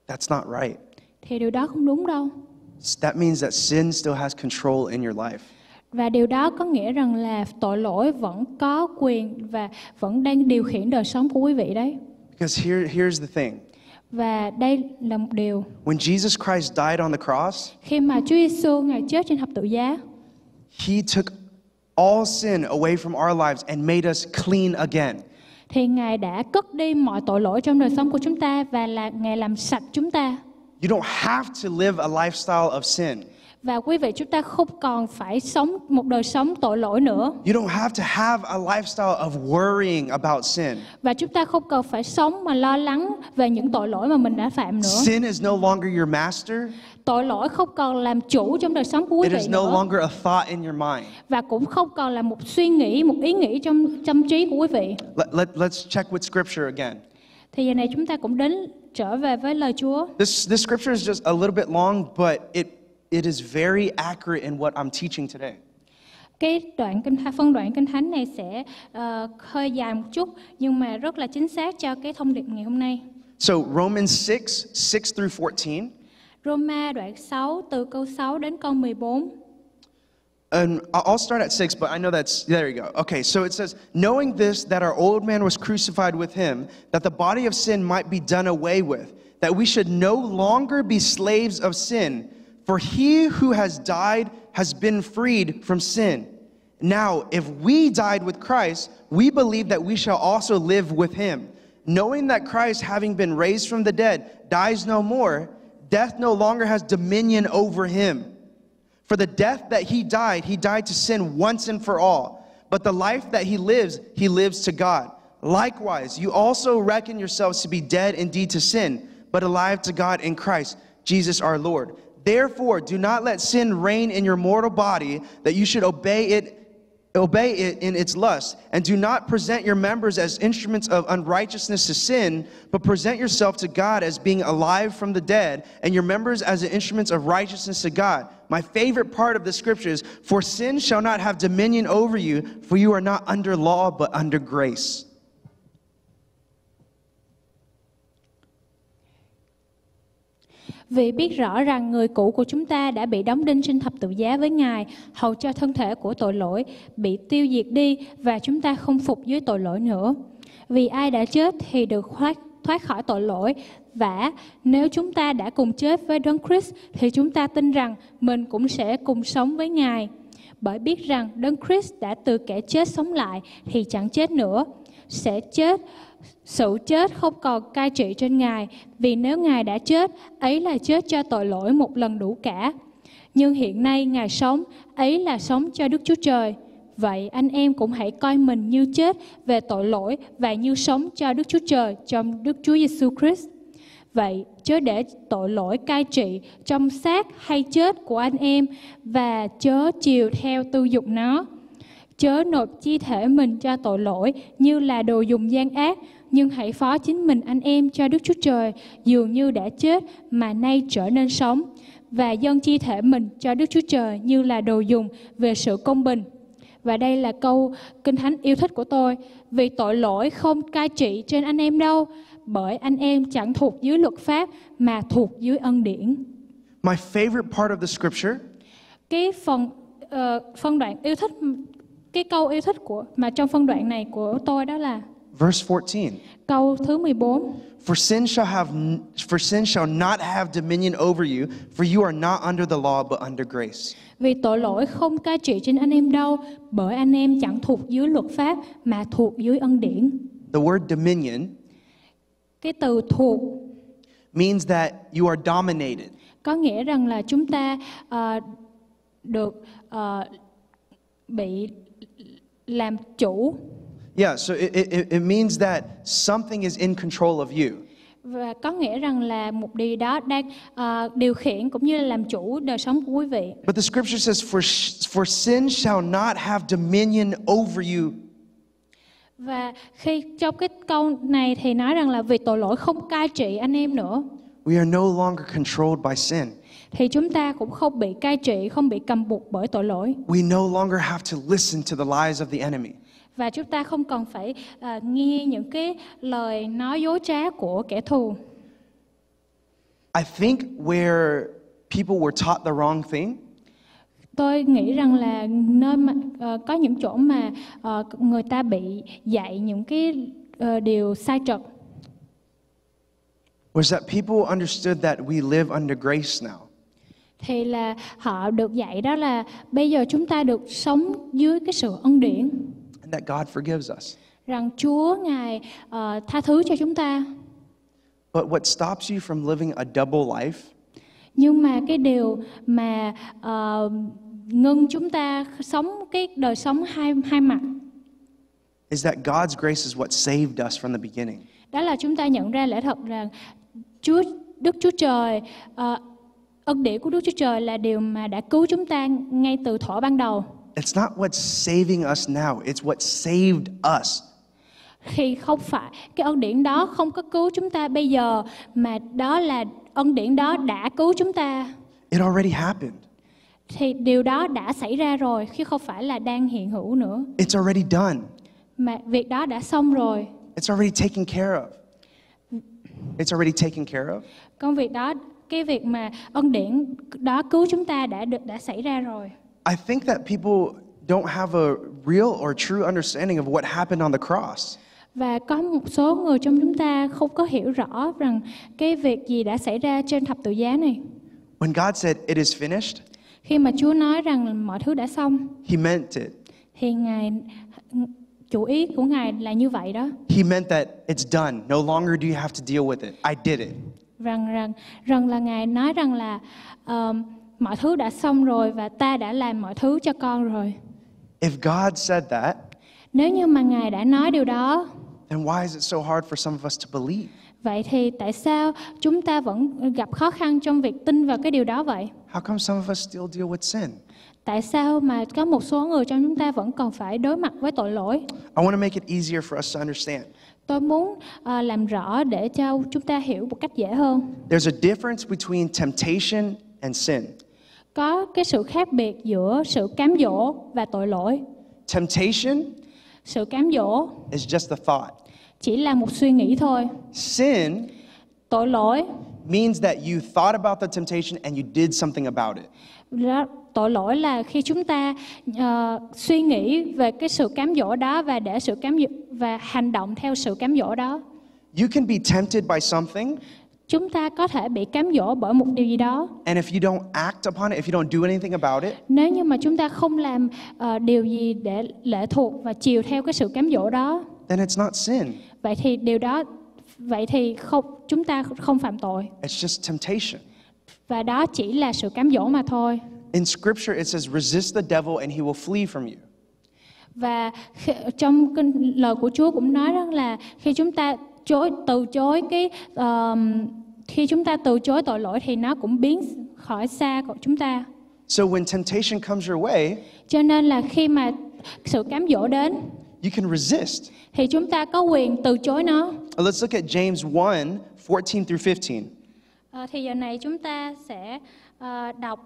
That's not right thì điều đó không đúng đâu That means that sin still has control in your life và điều đó có nghĩa rằng là tội lỗi vẫn có quyền và vẫn đang điều khiển đời sống của quý vị đấy. Because here here's the thing. Và đây là một điều. When Jesus Christ died on the cross, khi mà Chúa Giêsu ngài chết trên thập tự giá, he took all sin away from our lives and made us clean again. Thì ngài đã cất đi mọi tội lỗi trong đời sống của chúng ta và là ngài làm sạch chúng ta. You don't have to live a lifestyle of sin. Và quý vị chúng ta không còn phải sống một đời sống tội lỗi nữa. You don't have to have a lifestyle of worrying about sin. Và chúng ta không cần phải sống mà lo lắng về những tội lỗi mà mình đã phạm nữa. Sin is no longer your master. Tội lỗi không còn làm chủ trong đời sống của quý vị is no nữa. longer a thought in your mind. Và cũng không còn là một suy nghĩ, một ý nghĩ trong tâm trí của quý vị. Let, let, let's check with scripture again. Thì giờ này chúng ta cũng đến trở về với lời Chúa. This this scripture is just a little bit long but it it is very accurate in what I'm teaching today. Cái đoạn kinh phân đoạn kinh thánh này sẽ uh, hơi dài một chút nhưng mà rất là chính xác cho cái thông điệp ngày hôm nay. So Romans 6, 6 through 14. Roma đoạn 6 từ câu 6 đến câu 14. And I'll start at 6, but I know that's, there you go. Okay, so it says, knowing this, that our old man was crucified with him, that the body of sin might be done away with, that we should no longer be slaves of sin for he who has died has been freed from sin. Now, if we died with Christ, we believe that we shall also live with him, knowing that Christ, having been raised from the dead, dies no more, death no longer has dominion over him. For the death that he died, he died to sin once and for all. But the life that he lives, he lives to God. Likewise, you also reckon yourselves to be dead indeed to sin, but alive to God in Christ Jesus our Lord. Therefore, do not let sin reign in your mortal body, that you should obey it obey it in its lust, and do not present your members as instruments of unrighteousness to sin, but present yourself to God as being alive from the dead, and your members as instruments of righteousness to God. My favorite part of the scripture is, For sin shall not have dominion over you, for you are not under law, but under grace. Vì biết rõ rằng người cũ của chúng ta đã bị đóng đinh trên thập tự giá với Ngài, hầu cho thân thể của tội lỗi bị tiêu diệt đi và chúng ta không phục dưới tội lỗi nữa. Vì ai đã chết thì được thoát thoát khỏi tội lỗi và nếu chúng ta đã cùng chết với Đấng Christ thì chúng ta tin rằng mình cũng sẽ cùng sống với Ngài. Bởi biết rằng Đấng Christ đã từ kẻ chết sống lại thì chẳng chết nữa, sẽ chết sự chết không còn cai trị trên Ngài, vì nếu Ngài đã chết, ấy là chết cho tội lỗi một lần đủ cả. Nhưng hiện nay Ngài sống, ấy là sống cho Đức Chúa Trời. Vậy anh em cũng hãy coi mình như chết về tội lỗi và như sống cho Đức Chúa Trời trong Đức Chúa Giêsu Christ. Vậy chớ để tội lỗi cai trị trong xác hay chết của anh em và chớ chiều theo tư dục nó chớ nộp chi thể mình cho tội lỗi như là đồ dùng gian ác, nhưng hãy phó chính mình anh em cho Đức Chúa Trời, dường như đã chết mà nay trở nên sống, và dâng chi thể mình cho Đức Chúa Trời như là đồ dùng về sự công bình. Và đây là câu kinh thánh yêu thích của tôi, vì tội lỗi không cai trị trên anh em đâu, bởi anh em chẳng thuộc dưới luật pháp mà thuộc dưới ân điển. My favorite part of the scripture cái phần uh, phân đoạn yêu thích cái câu yêu thích của mà trong phân đoạn này của tôi đó là Verse 14. Câu thứ 14. For sin shall have for sin shall not have dominion over you, for you are not under the law but under grace. Vì tội lỗi không cai trị trên anh em đâu, bởi anh em chẳng thuộc dưới luật pháp mà thuộc dưới ân điển. The word dominion cái từ thuộc means that you are dominated. Có nghĩa rằng là chúng ta uh, được uh, bị làm chủ. Yeah, so it, it, it means that something is in control of you. Và có nghĩa rằng là một điều đó đang uh, điều khiển cũng như là làm chủ đời sống của quý vị. But the scripture says for for sin shall not have dominion over you và khi trong cái câu này thì nói rằng là vì tội lỗi không cai trị anh em nữa. We are no longer controlled by sin thì chúng ta cũng không bị cai trị, không bị cầm buộc bởi tội lỗi. We no longer have to listen to the lies of the enemy. Và chúng ta không còn phải uh, nghe những cái lời nói dối trá của kẻ thù. I think where people were taught the wrong thing tôi nghĩ rằng là nơi mà uh, có những chỗ mà uh, người ta bị dạy những cái uh, điều sai trật was that people understood that we live under grace now thì là họ được dạy đó là bây giờ chúng ta được sống dưới cái sự ân điển. And that God forgives us. Rằng Chúa ngài uh, tha thứ cho chúng ta. But what stops you from living a double life? Nhưng mà cái điều mà uh, ngưng chúng ta sống cái đời sống hai hai mặt is that God's grace is what saved us from the beginning. Đó là chúng ta nhận ra lẽ thật rằng Chúa Đức Chúa Trời uh, Ân điển của Đức Chúa Trời là điều mà đã cứu chúng ta ngay từ thuở ban đầu. It's not what's saving us now, it's what saved us. Khi không phải cái ân điển đó không có cứu chúng ta bây giờ mà đó là ân điển đó đã cứu chúng ta. It already happened. Thì điều đó đã xảy ra rồi khi không phải là đang hiện hữu nữa. It's already done. Mà việc đó đã xong rồi. It's already taken care of. It's already taken care of. Công việc đó cái việc mà ân điển đó cứu chúng ta đã được đã xảy ra rồi. I think that people don't have a real or true understanding of what happened on the cross. Và có một số người trong chúng ta không có hiểu rõ rằng cái việc gì đã xảy ra trên thập tự giá này. When God said it is finished, khi mà Chúa nói rằng mọi thứ đã xong, He meant it. Thì ngài chủ ý của ngài là như vậy đó. He meant that it's done. No longer do you have to deal with it. I did it rằng rằng rằng là ngài nói rằng là um, mọi thứ đã xong rồi và ta đã làm mọi thứ cho con rồi. If God said that, nếu như mà ngài đã nói điều đó, then why is it so hard for some of us to believe? Vậy thì tại sao chúng ta vẫn gặp khó khăn trong việc tin vào cái điều đó vậy? How come some of us still deal with sin? Tại sao mà có một số người trong chúng ta vẫn còn phải đối mặt với tội lỗi? I want to make it easier for us to understand. Tôi muốn uh, làm rõ để cho chúng ta hiểu một cách dễ hơn. There's a difference between temptation and sin. Có cái sự khác biệt giữa sự cám dỗ và tội lỗi. Temptation sự cám dỗ is just a thought. Chỉ là một suy nghĩ thôi. Sin tội lỗi means that you thought about the temptation and you did something about it. tội lỗi là khi chúng ta uh, suy nghĩ về cái sự cám dỗ đó và để sự cám dỗ và hành động theo sự cám dỗ đó. You can be tempted by something. Chúng ta có thể bị cám dỗ bởi một điều gì đó. And if you don't act upon it, if you don't do anything about it. Nếu như mà chúng ta không làm uh, điều gì để lệ thuộc và chiều theo cái sự cám dỗ đó. Then it's not sin. Vậy thì điều đó Vậy thì không chúng ta không phạm tội. It's just temptation. Và đó chỉ là sự cám dỗ mà thôi. In scripture it says resist the devil and he will flee from you. Và trong kinh lời của Chúa cũng nói rằng là khi chúng ta chối từ chối cái um, khi chúng ta từ chối tội lỗi thì nó cũng biến khỏi xa của chúng ta. So when temptation comes your way, cho nên là khi mà sự cám dỗ đến, you can resist. Thì chúng ta có quyền từ chối nó. Uh, let's look at James 1 14 through 15. Uh, thì giờ này chúng ta sẽ uh, đọc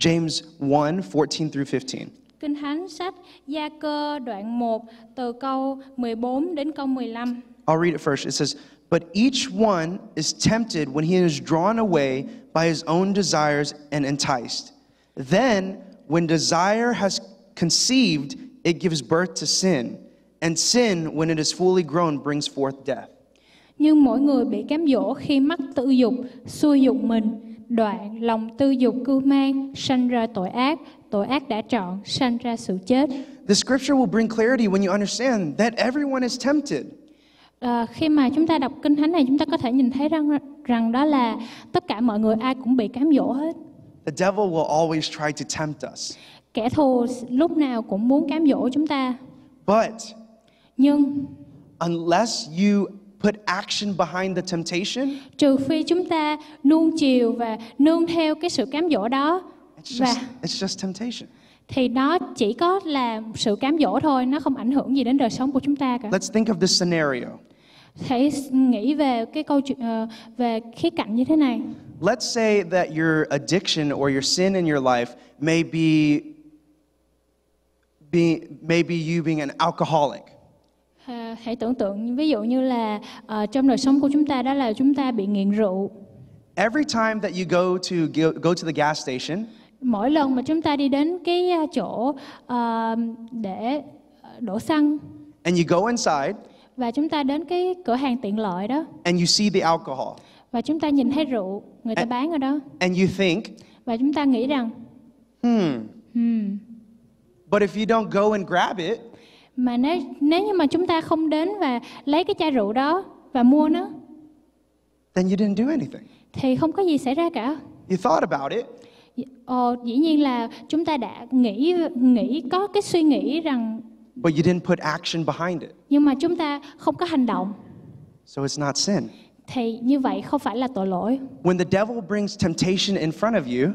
James 1 14 through 15. Kinh Thánh sách Gia Cơ đoạn 1 từ câu 14 đến câu 15. I'll read it first. It says, But each one is tempted when he is drawn away by his own desires and enticed. Then, when desire has conceived, it gives birth to sin. And sin, when it is fully grown, brings forth death. Nhưng mỗi người bị cám dỗ khi mắc tư dục, xui dục mình, đoạn lòng tư dục cưu mang, sanh ra tội ác, tội ác đã trọn, sanh ra sự chết. The scripture will bring clarity when you understand that everyone is tempted. Uh, khi mà chúng ta đọc kinh thánh này chúng ta có thể nhìn thấy rằng rằng đó là tất cả mọi người ai cũng bị cám dỗ hết. The devil will always try to tempt us. Kẻ thù lúc nào cũng muốn cám dỗ chúng ta. But nhưng unless you put action behind the temptation, trừ phi chúng ta nuông chiều và nương theo cái sự cám dỗ đó it's và it's just temptation. Thì nó chỉ có là sự cám dỗ thôi, nó không ảnh hưởng gì đến đời sống của chúng ta cả. Let's think of this scenario. Hãy nghĩ về cái câu chuyện uh, về khía cạnh như thế này. Let's say that your addiction or your sin in your life may be, be maybe you being an alcoholic. Ờ, hãy tưởng tượng ví dụ như là uh, trong đời sống của chúng ta đó là chúng ta bị nghiện rượu. Every time that you go to go to the gas station, mỗi lần mà chúng ta đi đến cái ờ, chỗ uh, để đổ xăng and you go inside và chúng ta đến cái cửa hàng tiện lợi đó and you see the alcohol và chúng ta nhìn thấy rượu người ta and, bán ở đó and you think và chúng ta nghĩ rằng hmm, hmm. but if you don't go and grab it mà nếu nếu như mà chúng ta không đến và lấy cái chai rượu đó và mua nó then you didn't do anything. thì không có gì xảy ra cả. You thought about it. Ờ, dĩ nhiên là chúng ta đã nghĩ nghĩ có cái suy nghĩ rằng But you didn't put action behind it. Nhưng mà chúng ta không có hành động. So it's not sin. Thì như vậy không phải là tội lỗi. When the devil brings temptation in front of you,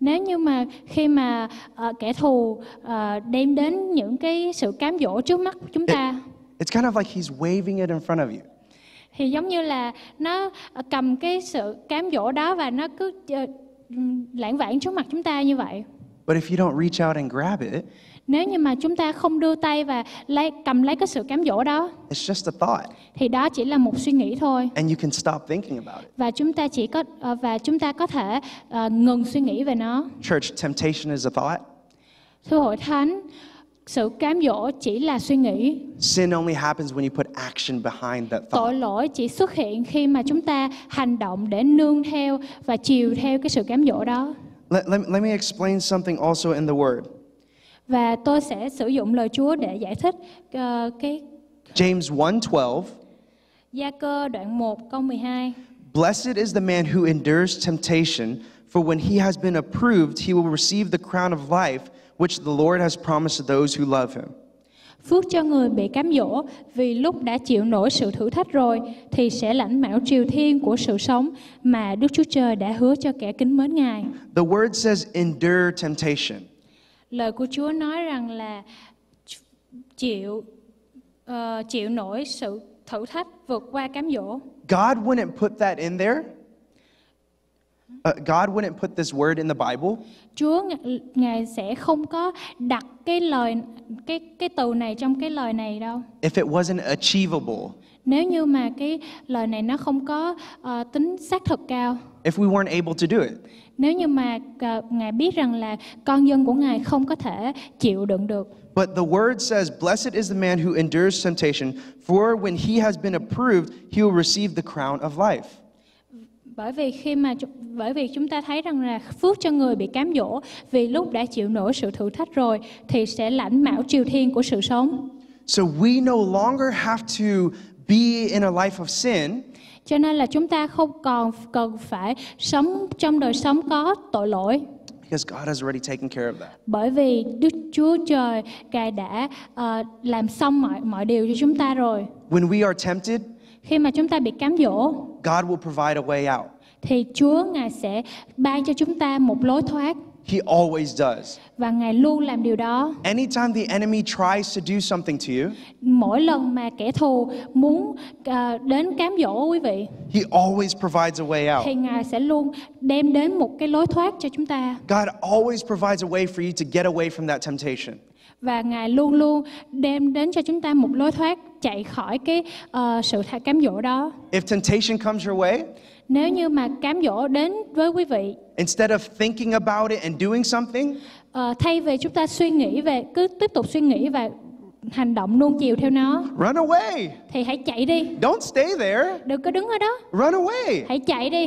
nếu như mà khi mà uh, kẻ thù uh, đem đến những cái sự cám dỗ trước mắt chúng ta it, it's kind of like he's waving it in front of you thì giống như là nó ờ, cầm cái sự cám dỗ đó và nó cứ uh, lãng vãng trước mặt chúng ta như vậy but if you don't reach out and grab it nếu như mà chúng ta không đưa tay và lấy cầm lấy cái sự cám dỗ đó, It's just a thought. thì đó chỉ là một suy nghĩ thôi. And you can stop thinking about it. Và chúng ta chỉ có ờ, và chúng ta có thể uh, ngừng suy nghĩ về nó. Church, temptation is a thought. Thưa hội thánh, sự cám dỗ chỉ là suy nghĩ. Sin only happens when you put action behind that thought. Tội lỗi chỉ xuất hiện khi mà chúng ta hành động để nương theo và chiều theo cái sự cám dỗ đó. Let, let, let me explain something also in the word. và tôi sẽ sử dụng lời Chúa để giải thích uh, cái James 1:12 Gia-cơ đoạn 1 câu 12 Blessed is the man who endures temptation for when he has been approved he will receive the crown of life which the Lord has promised those who love him Phước cho người bị cám dỗ vì lúc đã chịu nổi sự thử thách rồi thì sẽ lãnh mạo triều thiên của sự sống mà Đức Chúa Trời đã hứa cho kẻ kính mến Ngài. The word says endure temptation. lời của Chúa nói rằng là chịu uh, chịu nổi sự thử thách vượt qua cám dỗ. God wouldn't put that in there. Uh, God wouldn't put this word in the Bible. Chúa ngài sẽ không có đặt cái lời cái cái từ này trong cái lời này đâu. If it wasn't achievable. Nếu như mà cái lời này nó không có uh, tính xác thực cao. If we weren't able to do it nếu như mà ờ, ngài biết rằng là con dân của ngài không có thể chịu đựng được. But the word says, blessed is the man who endures temptation, for when he has been approved, he will receive the crown of life. Bởi vì khi mà bởi vì chúng ta thấy rằng là phước cho người bị cám dỗ vì lúc đã chịu nổi sự thử thách rồi thì sẽ lãnh mạo triều thiên của sự sống. So we no longer have to be in a life of sin. Cho nên là chúng ta không còn cần phải sống trong đời sống có tội lỗi. Because God has already taken care of that. Bởi vì Đức Chúa Trời Ngài đã uh, làm xong mọi mọi điều cho chúng ta rồi. When we are tempted, khi mà chúng ta bị cám dỗ, God will provide a way out. Thì Chúa Ngài sẽ ban cho chúng ta một lối thoát. He always does. Và Ngài luôn làm điều đó. Anytime the enemy tries to do something to you, mỗi lần mà kẻ thù muốn uh, đến cám dỗ quý vị, he always provides a way out. Thì Ngài sẽ luôn đem đến một cái lối thoát cho chúng ta. God always provides a way for you to get away from that temptation. Và Ngài luôn luôn đem đến cho chúng ta một lối thoát chạy khỏi cái uh, sự cám dỗ đó. If temptation comes your way, nếu như mà cám dỗ đến với quý vị instead of thinking about it and doing something uh, thay vì chúng ta suy nghĩ về cứ tiếp tục suy nghĩ và hành động nuông chiều theo nó. Run away. Thì hãy chạy đi. Don't stay there. Đừng có đứng ở đó. Run away. Hãy chạy đi.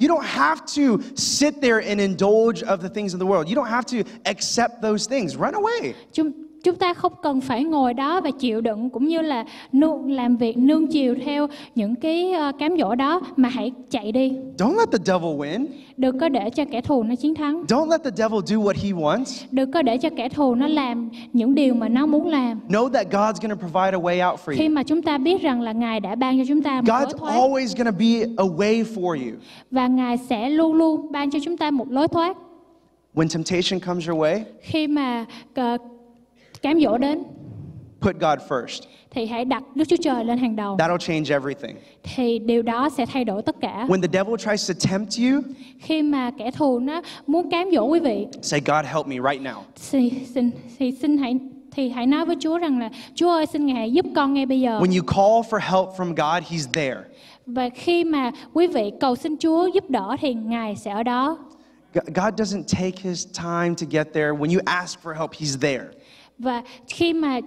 You don't have to sit there and indulge of the things of the world. You don't have to accept those things. Run away. Chúng chúng ta không cần phải ngồi đó và chịu đựng cũng như là nương làm việc nương chiều theo những cái ờ, cám dỗ đó mà hãy chạy đi. Don't let the devil win. Đừng có để cho kẻ thù nó chiến thắng. Don't let the devil do what he wants. Đừng có để cho kẻ thù nó làm những điều mà nó muốn làm. Know that God's going to provide a way out for you. Khi mà chúng ta biết rằng là Ngài đã ban cho chúng ta một God's lối thoát. God's always going to be a way for you. Và Ngài sẽ luôn luôn ban cho chúng ta một lối thoát. When temptation comes your way, khi mà uh, cám dỗ đến Put God first. Thì hãy đặt Đức Chúa Trời lên hàng đầu. That'll change everything. Thì điều đó sẽ thay đổi tất cả. When the devil tries to tempt you, khi mà kẻ thù nó muốn cám dỗ quý vị, say God help me right now. Thì xin thì xin hãy thì hãy nói với Chúa rằng là Chúa ơi xin Ngài giúp con ngay bây giờ. When you call for help from God, he's there. Và khi mà quý vị cầu xin Chúa giúp đỡ thì Ngài sẽ ở đó. God doesn't take his time to get there. When you ask for help, he's there và khi mà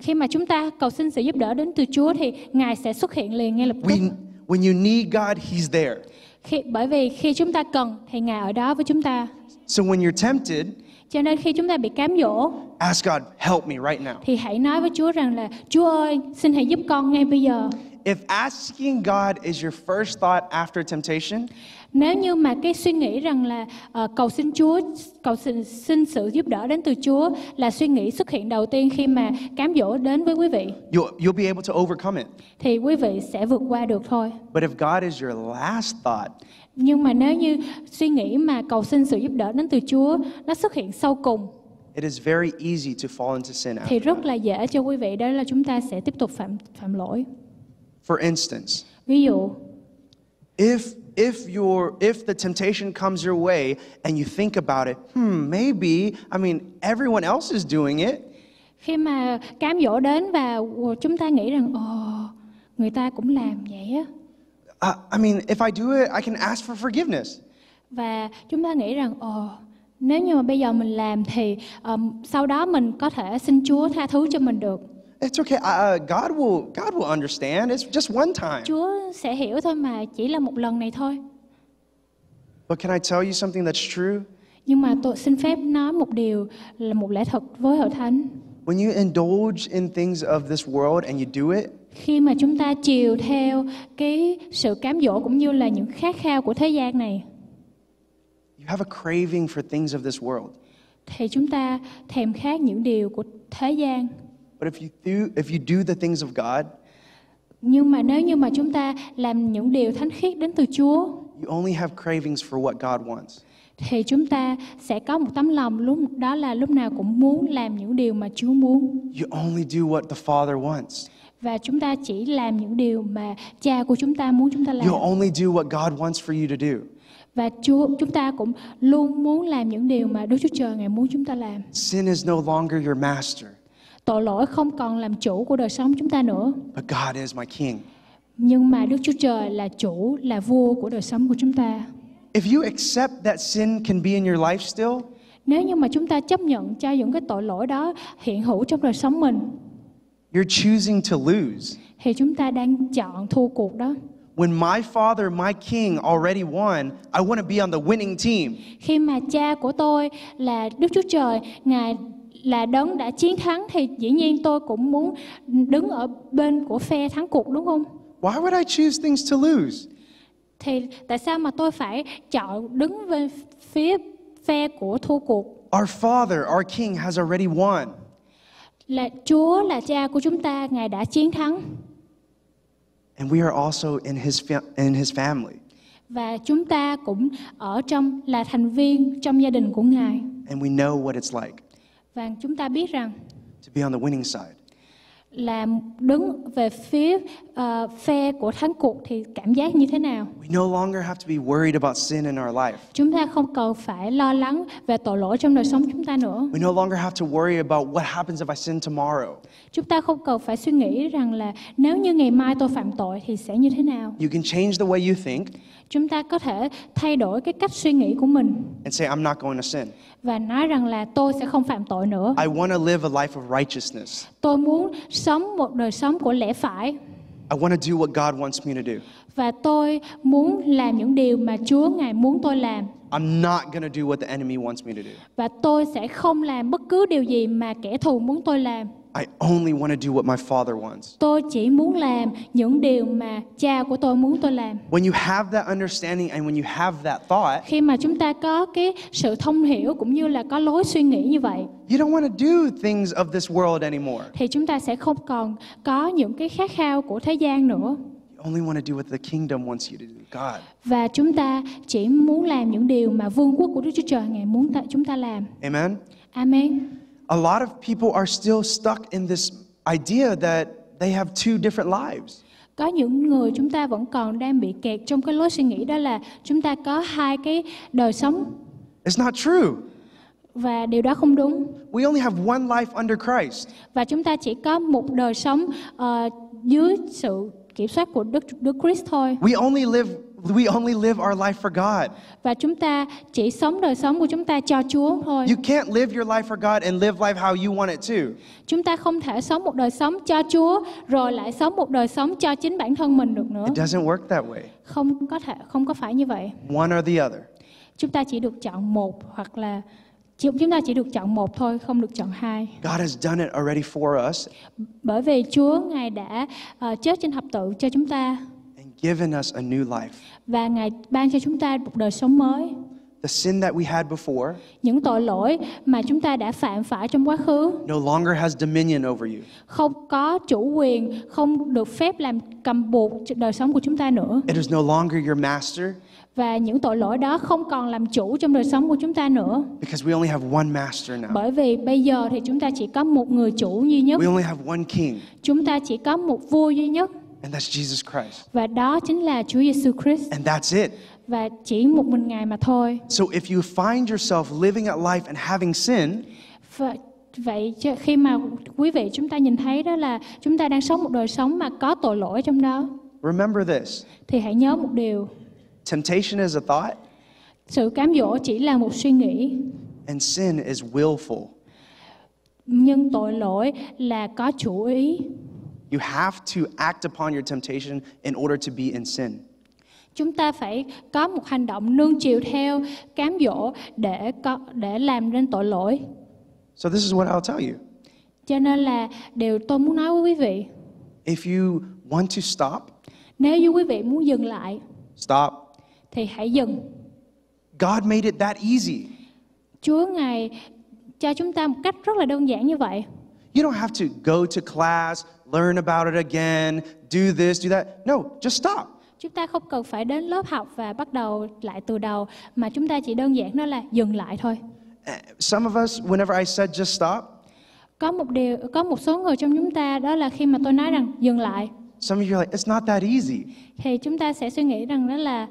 khi mà chúng ta cầu xin sự giúp đỡ đến từ Chúa thì Ngài sẽ xuất hiện liền ngay lập tức. When, when you need God, he's there. Khi, bởi vì khi chúng ta cần thì Ngài ở đó với chúng ta. So when you're tempted, cho nên khi chúng ta bị cám dỗ, ask God, help me right now. Thì hãy nói với Chúa rằng là Chúa ơi, xin hãy giúp con ngay bây giờ if asking God is your first thought after temptation, nếu như mà cái suy nghĩ rằng là uh, cầu xin Chúa, cầu xin, xin sự giúp đỡ đến từ Chúa là suy nghĩ xuất hiện đầu tiên khi mà cám dỗ đến với quý vị. You'll, you'll be able to overcome it. Thì quý vị sẽ vượt qua được thôi. But if God is your last thought, nhưng mà nếu như suy nghĩ mà cầu xin sự giúp đỡ đến từ Chúa nó xuất hiện sau cùng It is very easy to fall into sin after thì rất là dễ cho quý vị đó là chúng ta sẽ tiếp tục phạm phạm lỗi. For instance, 例如, if if your if the temptation comes your way and you think about it, hmm, maybe I mean everyone else is doing it. Khi mà cám dỗ đến và chúng ta nghĩ rằng ồ oh, người ta cũng làm vậy á. Uh, I mean, if I do it, I can ask for forgiveness. Và chúng ta nghĩ rằng ồ oh, nếu như mà bây giờ mình làm thì um, sau đó mình có thể xin Chúa tha thứ cho mình được. It's okay. Uh, God will God will understand. It's just one time. Chúa sẽ hiểu thôi mà, chỉ là một lần này thôi. But can I tell you something that's true? Nhưng mà tôi xin phép nói một điều là một lẽ thật với hội thánh. When you indulge in things of this world and you do it, khi mà chúng ta chiều theo cái sự cám dỗ cũng như là những khát khao của thế gian này, you have a craving for things of this world. Thì chúng ta thèm khát những điều của thế gian. But if you do, if you do the things of God, nhưng mà nếu như mà chúng ta làm những điều thánh khiết đến từ Chúa, you only have cravings for what God wants. Thì chúng ta sẽ có một tấm lòng lúc đó là lúc nào cũng muốn làm những điều mà Chúa muốn. You only do what the Father wants. Và chúng ta chỉ làm những điều mà Cha của chúng ta muốn chúng ta làm. only do what God wants for you to do. Và Chúa chúng ta cũng luôn muốn làm những điều mà Đức Chúa Trời ngài muốn chúng ta làm. Sin is no longer your master. Tội lỗi không còn làm chủ của đời sống chúng ta nữa. But God is my king. Nhưng mà Đức Chúa Trời là chủ, là vua của đời sống của chúng ta. If you accept that sin can be in your life still, nếu như mà chúng ta chấp nhận cho những cái tội lỗi đó hiện hữu trong đời sống mình, you're choosing to lose. Thì chúng ta đang chọn thua cuộc đó. When my father, my king already won, I want to be on the winning team. Khi mà cha của tôi là Đức Chúa Trời, Ngài là đấng đã chiến thắng thì dĩ nhiên tôi cũng muốn đứng ở bên của phe thắng cuộc đúng không? Why would I choose things to lose? Thì tại sao mà tôi phải chọn đứng bên phía phe của thua cuộc? Our Father, our King has already won. Là Chúa là cha của chúng ta, Ngài đã chiến thắng. And we are also in his in his family. Và chúng ta cũng ở trong là thành viên trong gia đình của Ngài. And we know what it's like. Và chúng ta biết rằng to be on the winning side. là đứng về phía uh, phe của thánh cuộc thì cảm giác như thế nào? We no longer have to be worried about sin in our life. Chúng ta không cần phải lo lắng về tội lỗi trong đời sống chúng ta nữa. We no longer have to worry about what happens if I sin tomorrow. Chúng ta không cần phải suy nghĩ rằng là nếu như ngày mai tôi phạm tội thì sẽ như thế nào. You can change the way you think. Chúng ta có thể thay đổi cái cách suy nghĩ của mình. And say I'm not going to sin. Và nói rằng là tôi sẽ không phạm tội nữa. I want to live a life of righteousness. Tôi muốn sống một đời sống của lẽ phải. I want to do what God wants me to do. Và tôi muốn làm những điều mà Chúa ngài muốn tôi làm. I'm not going to do what the enemy wants me to do. Và tôi sẽ không làm bất cứ điều gì mà kẻ thù muốn tôi làm. I only want to do what my father wants. Tôi chỉ muốn làm những điều mà cha của tôi muốn tôi làm. When you have that understanding and when you have that thought, khi mà chúng ta có cái sự thông hiểu cũng như là có lối suy nghĩ như vậy, you don't want to do things of this world anymore. Thì chúng ta sẽ không còn có những cái khát khao của thế gian nữa. You only want to do what the kingdom wants you to do, God. Và chúng ta chỉ muốn làm những điều mà vương quốc của Đức Chúa Trời ngài muốn ta, chúng ta làm. Amen. Amen a lot of people are still stuck in this idea that they have two different lives. Có những người chúng ta vẫn còn đang bị kẹt trong cái lối suy nghĩ đó là chúng ta có hai cái đời sống. It's not true. Và điều đó không đúng. We only have one life under Christ. Và chúng ta chỉ có một đời sống uh, dưới sự kiểm soát của Đức Đức Christ thôi. We only live we only live our life for God. Và chúng ta chỉ sống đời sống của chúng ta cho Chúa thôi. You can't live your life for God and live life how you want it to. Chúng ta không thể sống một đời sống cho Chúa rồi lại sống một đời sống cho chính bản thân mình được nữa. It doesn't work that way. Không có thể không có phải như vậy. One or the other. Chúng ta chỉ được chọn một hoặc là chúng ta chỉ được chọn một thôi, không được chọn hai. God has done it already for us. Bởi vì Chúa ngài đã uh, ờ, chết trên thập tự cho chúng ta given us a new life. Và Ngài ban cho chúng ta một đời sống mới. The sin that we had before những tội lỗi mà chúng ta đã phạm phải trong quá khứ no longer has dominion over you. không có chủ quyền, không được phép làm cầm buộc đời sống của chúng ta nữa. It is no longer your master. Và những tội lỗi đó không còn làm chủ trong đời sống của chúng ta nữa. Because we only have one master now. Bởi vì bây giờ thì chúng ta chỉ có một người chủ duy nhất. We only have one king. Chúng ta chỉ có một vua duy nhất. And that's Jesus Christ. Và đó chính là Chúa Giêsu Christ. And that's it. Và chỉ một mình Ngài mà thôi. So if you find yourself living a life and having sin, và vậy khi mà quý vị chúng ta nhìn thấy đó là chúng ta đang sống một đời sống mà có tội lỗi trong đó. Remember this. Thì hãy nhớ một điều. Temptation is a thought. Sự cám dỗ chỉ là một suy nghĩ. And sin is willful. Nhưng tội lỗi là có chủ ý. You have to act upon your temptation in order to be in sin. Chúng ta phải có một hành động nương chiều theo cám dỗ để có, để làm nên tội lỗi. So this is what I'll tell you. Cho nên là điều tôi muốn nói với quý vị. If you want to stop, nếu như quý vị muốn dừng lại, stop. Thì hãy dừng. God made it that easy. Chúa ngài cho chúng ta một cách rất là đơn giản như vậy. You don't have to go to class, learn about it again, do this, do that. No, just stop. Chúng ta không cần phải đến lớp học và bắt đầu lại từ đầu mà chúng ta chỉ đơn giản đó là dừng lại thôi. Eh, some of us whenever I said just stop, có một điều có một số người trong chúng ta đó là khi mà tôi nói rằng dừng lại. Some of you are like it's not that easy. Thì chúng ta sẽ suy nghĩ rằng đó là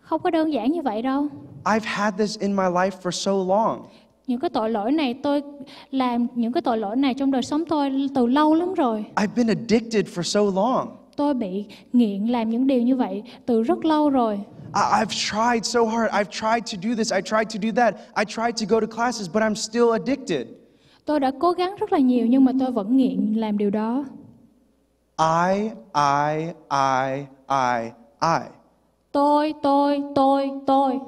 không có đơn giản như vậy đâu. I've had this in my life for so long những cái tội lỗi này tôi làm những cái tội lỗi này trong đời sống tôi từ lâu lắm rồi. I've been addicted for so long. Tôi bị nghiện làm những điều như vậy từ rất lâu rồi. I've tried so hard. I've tried to do this. I tried to do that. I tried to go to classes, but I'm still addicted. Tôi đã cố gắng rất là nhiều nhưng mà tôi vẫn nghiện làm điều đó. I, I, I, I, I. Tôi, tôi, tôi, tôi.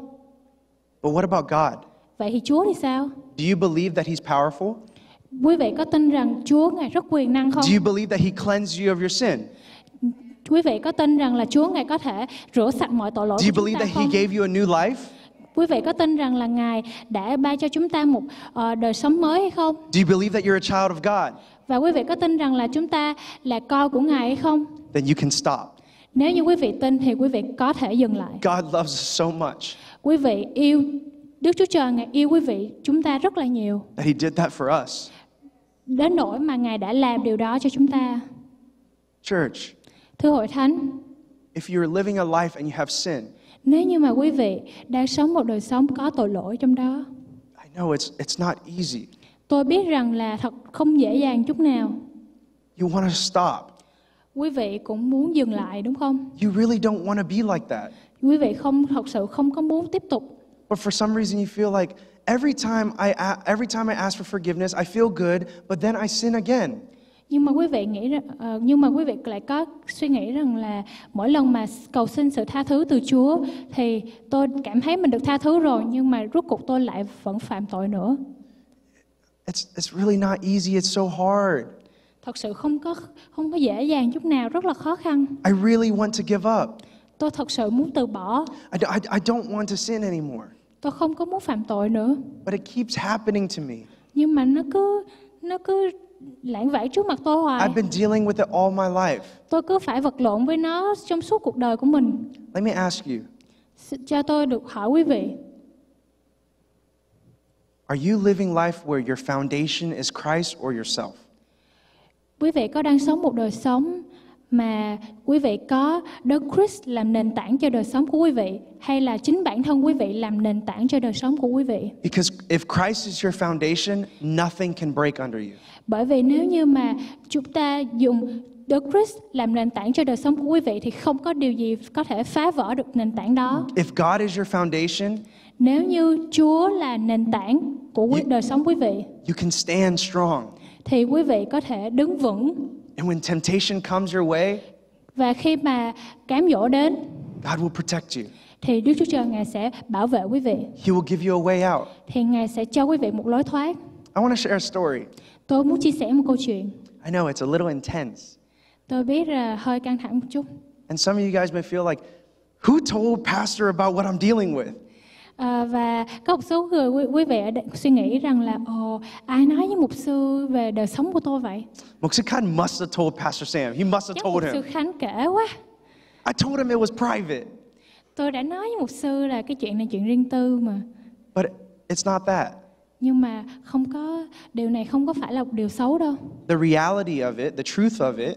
But what about God? Vậy thì Chúa thì sao? Do you believe that he's powerful? Quý vị có tin rằng Chúa Ngài rất quyền năng không? Do you believe that he cleansed you of your sin? Quý vị có tin rằng là Chúa Ngài có thể rửa sạch mọi tội lỗi Do you believe chúng ta that không? he gave you a new life? Quý vị có tin rằng là Ngài đã ban cho chúng ta một ờ, đời sống mới hay không? Do you believe that you're a child of God? Và quý vị có tin rằng là chúng ta là con của Ngài hay không? Then you can stop. Nếu như quý vị tin thì quý vị có thể dừng lại. God loves us so much. Quý vị yêu Đức Chúa Trời ngài yêu quý vị chúng ta rất là nhiều. That he did that for us. Đến nỗi mà ngài đã làm điều đó cho chúng ta. Church. Thưa hội thánh. If you're living a life and you have sin. Nếu như mà quý vị đang sống một đời sống có tội lỗi trong đó. I know it's it's not easy. Tôi biết rằng là thật không dễ dàng chút nào. You want to stop. Quý vị cũng muốn dừng lại đúng không? You really don't want to be like that. Quý vị không thật sự không có muốn tiếp tục but for some reason you feel like every time I every time I ask for forgiveness, I feel good, but then I sin again. Nhưng mà quý vị nghĩ uh, nhưng mà quý vị lại có suy nghĩ rằng là mỗi lần mà cầu xin sự tha thứ từ Chúa thì tôi cảm thấy mình được tha thứ rồi nhưng mà rốt cuộc tôi lại vẫn phạm tội nữa. It's it's really not easy, it's so hard. Thật sự không có không có dễ dàng chút nào, rất là khó khăn. I really want to give up. Tôi thật sự muốn từ bỏ. I, I, I don't want to sin anymore. Tôi không có muốn phạm tội nữa. But it keeps happening to me. Nhưng mà nó cứ nó cứ lãng vãng trước mặt tôi hoài. I've been dealing with it all my life. Tôi cứ phải vật lộn với nó trong suốt cuộc đời của mình. Let me ask you. Cho tôi được hỏi quý vị. Are you living life where your foundation is Christ or yourself? Quý vị có đang sống một đời sống mà quý vị có đấng Chris làm nền tảng cho đời sống của quý vị hay là chính bản thân quý vị làm nền tảng cho đời sống của quý vị? Because if Christ is your foundation, nothing can break under you. Bởi vì nếu như mà chúng ta dùng Đức Chris làm nền tảng cho đời sống của quý vị thì không có điều gì có thể phá vỡ được nền tảng đó. If God is your foundation, nếu như Chúa là nền tảng của you, đời sống quý vị, you can stand strong. thì quý vị có thể đứng vững. And when temptation comes your way, và khi mà cám dỗ đến, God will protect you. Thì Đức Chúa Trời Ngài sẽ bảo vệ quý vị. He will give you a way out. Thì Ngài sẽ cho quý vị một lối thoát. I want to share a story. Tôi muốn chia sẻ một câu chuyện. I know it's a little intense. Tôi biết là hơi căng thẳng một chút. And some of you guys may feel like, who told pastor about what I'm dealing with? à, và có một số người quý, quý vị suy nghĩ rằng là ồ ai nói với mục sư về đời sống của tôi vậy mục sư Khanh must have told Pastor Sam he must have Chắc told mục sư Khanh kể quá I told him it was private tôi đã nói với mục sư là cái chuyện này chuyện riêng tư mà but it's not that nhưng mà không có điều này không có phải là một điều xấu đâu the reality of it the truth of it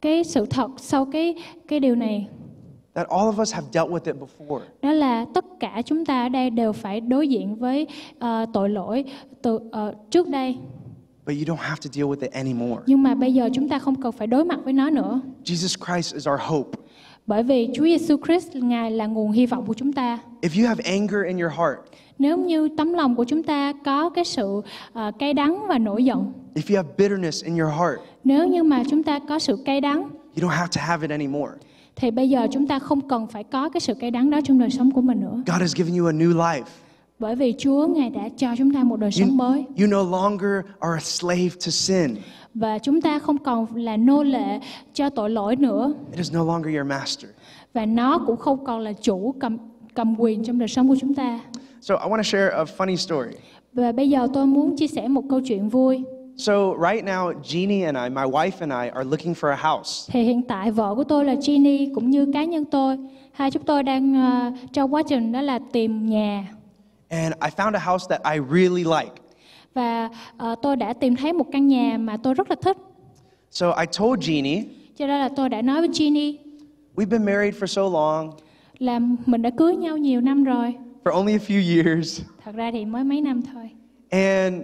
cái sự thật sau cái cái điều này that all of us have dealt with it before. Đó là tất cả chúng ta ở đây đều phải đối diện với uh, tội lỗi từ uh, trước đây. But you don't have to deal with it anymore. Nhưng mà bây giờ chúng ta không cần phải đối mặt với nó nữa. Jesus Christ is our hope. Bởi vì Chúa Giêsu Christ ngài là nguồn hy vọng của chúng ta. If you have anger in your heart. Nếu như tấm lòng của chúng ta có cái sự uh, cay đắng và nổi giận. If you have bitterness in your heart. Nếu như mà chúng ta có sự cay đắng. You don't have to have it anymore thì bây giờ chúng ta không cần phải có cái sự cay đắng đó trong đời sống của mình nữa. God has given you a new life. Bởi vì Chúa Ngài đã cho chúng ta một đời sống mới. You no longer are a slave to sin. Và chúng ta không còn là nô lệ cho tội lỗi nữa. It is no longer your master. Và nó cũng không còn là chủ cầm cầm quyền trong đời sống của chúng ta. So I want to share a funny story. Và bây giờ tôi muốn chia sẻ một câu chuyện vui. So right now, Jeannie and I, my wife and I, are looking for a house. Thì hiện tại vợ của tôi là Jeannie cũng như cá nhân tôi, hai chúng tôi đang uh, trong quá trình đó là tìm nhà. And I found a house that I really like. Và uh, tôi đã tìm thấy một căn nhà mà tôi rất là thích. So I told Jeannie. Cho nên là tôi đã nói với Jeannie. We've been married for so long. Là mình đã cưới nhau nhiều năm rồi. For only a few years. Thật ra thì mới mấy năm thôi. And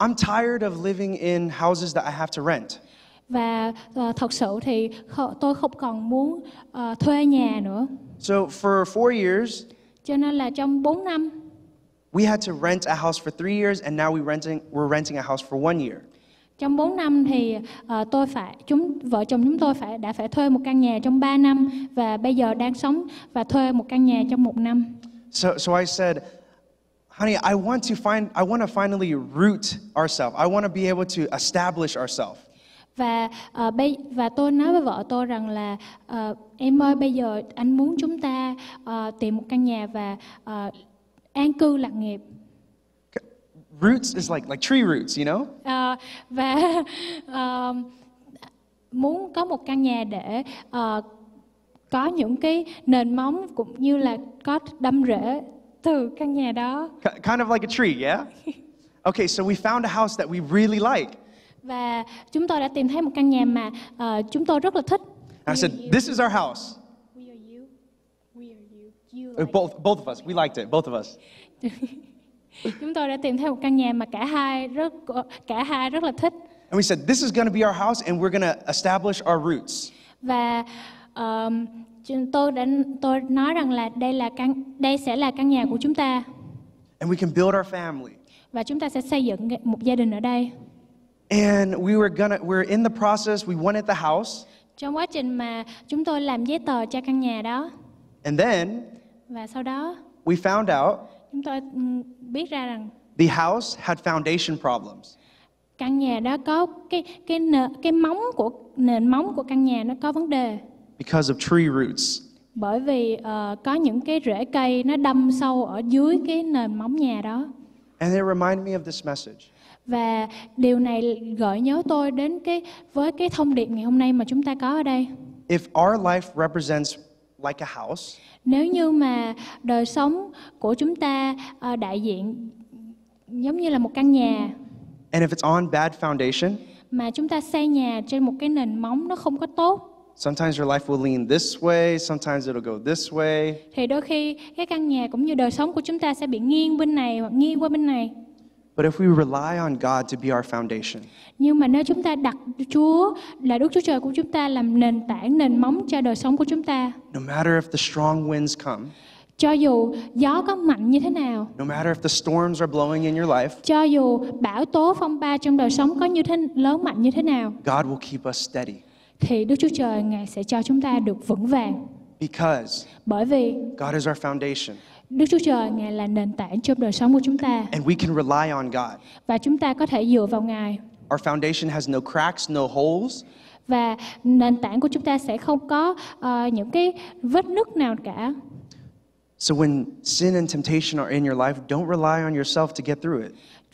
I'm tired of living in houses that I have to rent. Và uh, thật sự thì tôi không còn muốn uh, thuê nhà nữa. So for four years, cho nên là trong 4 năm, we had to rent a house for three years, and now we renting we're renting a house for one year. Trong 4 năm thì uh, tôi phải chúng vợ chồng chúng tôi phải đã phải thuê một căn nhà trong 3 năm và bây giờ đang sống và thuê một căn nhà trong một năm. So so I said honey, I want to find, I want to finally root ourselves. I want to be able to establish ourselves. Và uh, bây và tôi nói với vợ tôi rằng là uh, em ơi bây giờ anh muốn chúng ta uh, tìm một căn nhà và uh, an cư lạc nghiệp. Roots is like like tree roots, you know? Uh, và uh, *laughs* muốn có một căn nhà để uh, có những cái nền móng cũng như là có đâm rễ từ căn nhà đó. Kind of like a tree, yeah? *laughs* Okay, so we found a house that we really like. Và chúng tôi đã tìm thấy một căn nhà mà uh, chúng tôi rất là thích. And I said, this is our house. We are you. We are you. You uh, both, it. both of us. We liked it. Both of us. *laughs* chúng tôi đã tìm thấy một căn nhà mà cả hai rất cả hai rất là thích. And we said, this is going to be our house and we're going to establish our roots. Và um, tôi đã tôi nói rằng là đây là căn đây sẽ là căn nhà của chúng ta. And we can build our family. Và chúng ta sẽ xây dựng một gia đình ở đây. And we were gonna we're in the process we wanted the house. Trong quá trình mà chúng tôi làm giấy tờ cho căn nhà đó. And then và sau đó we found out chúng tôi ừ, biết ra rằng the house had foundation problems. Căn nhà đó có cái cái cái móng của nền móng của căn nhà nó có vấn đề because of tree roots. Bởi vì uh, có những cái rễ cây nó đâm sâu ở dưới cái nền móng nhà đó. And it reminded me of this message. Và điều này gợi nhớ tôi đến cái với cái thông điệp ngày hôm nay mà chúng ta có ở đây. If our life represents like a house. Nếu như mà đời sống của chúng ta uh, đại diện giống như là một căn nhà. And if it's on bad foundation. Mà chúng ta xây nhà trên một cái nền móng nó không có tốt. Sometimes your life will lean this way, sometimes it'll go this way. Thì đôi khi cái căn nhà cũng như đời sống của chúng ta sẽ bị nghiêng bên này hoặc nghiêng qua bên này. But if we rely on God to be our foundation. Nhưng mà nếu chúng ta đặt Chúa là Đức Chúa Trời của chúng ta làm nền tảng nền móng cho đời sống của chúng ta. No matter if the strong winds come. Cho dù gió có mạnh như thế nào. No matter if the storms are blowing in your life. Cho dù bão tố phong ba trong đời sống có như thế lớn mạnh như thế nào. God will keep us steady thì Đức Chúa Trời Ngài sẽ cho chúng ta được vững vàng. Because bởi vì God is our foundation. Đức Chúa Trời Ngài là nền tảng trong đời sống của chúng ta. And we can rely on God. Và chúng ta có thể dựa vào Ngài. Our foundation has no cracks, no holes. Và nền tảng của chúng ta sẽ không có uh, những cái vết nứt nào cả. So when sin and temptation are in your life, don't rely on yourself to get through it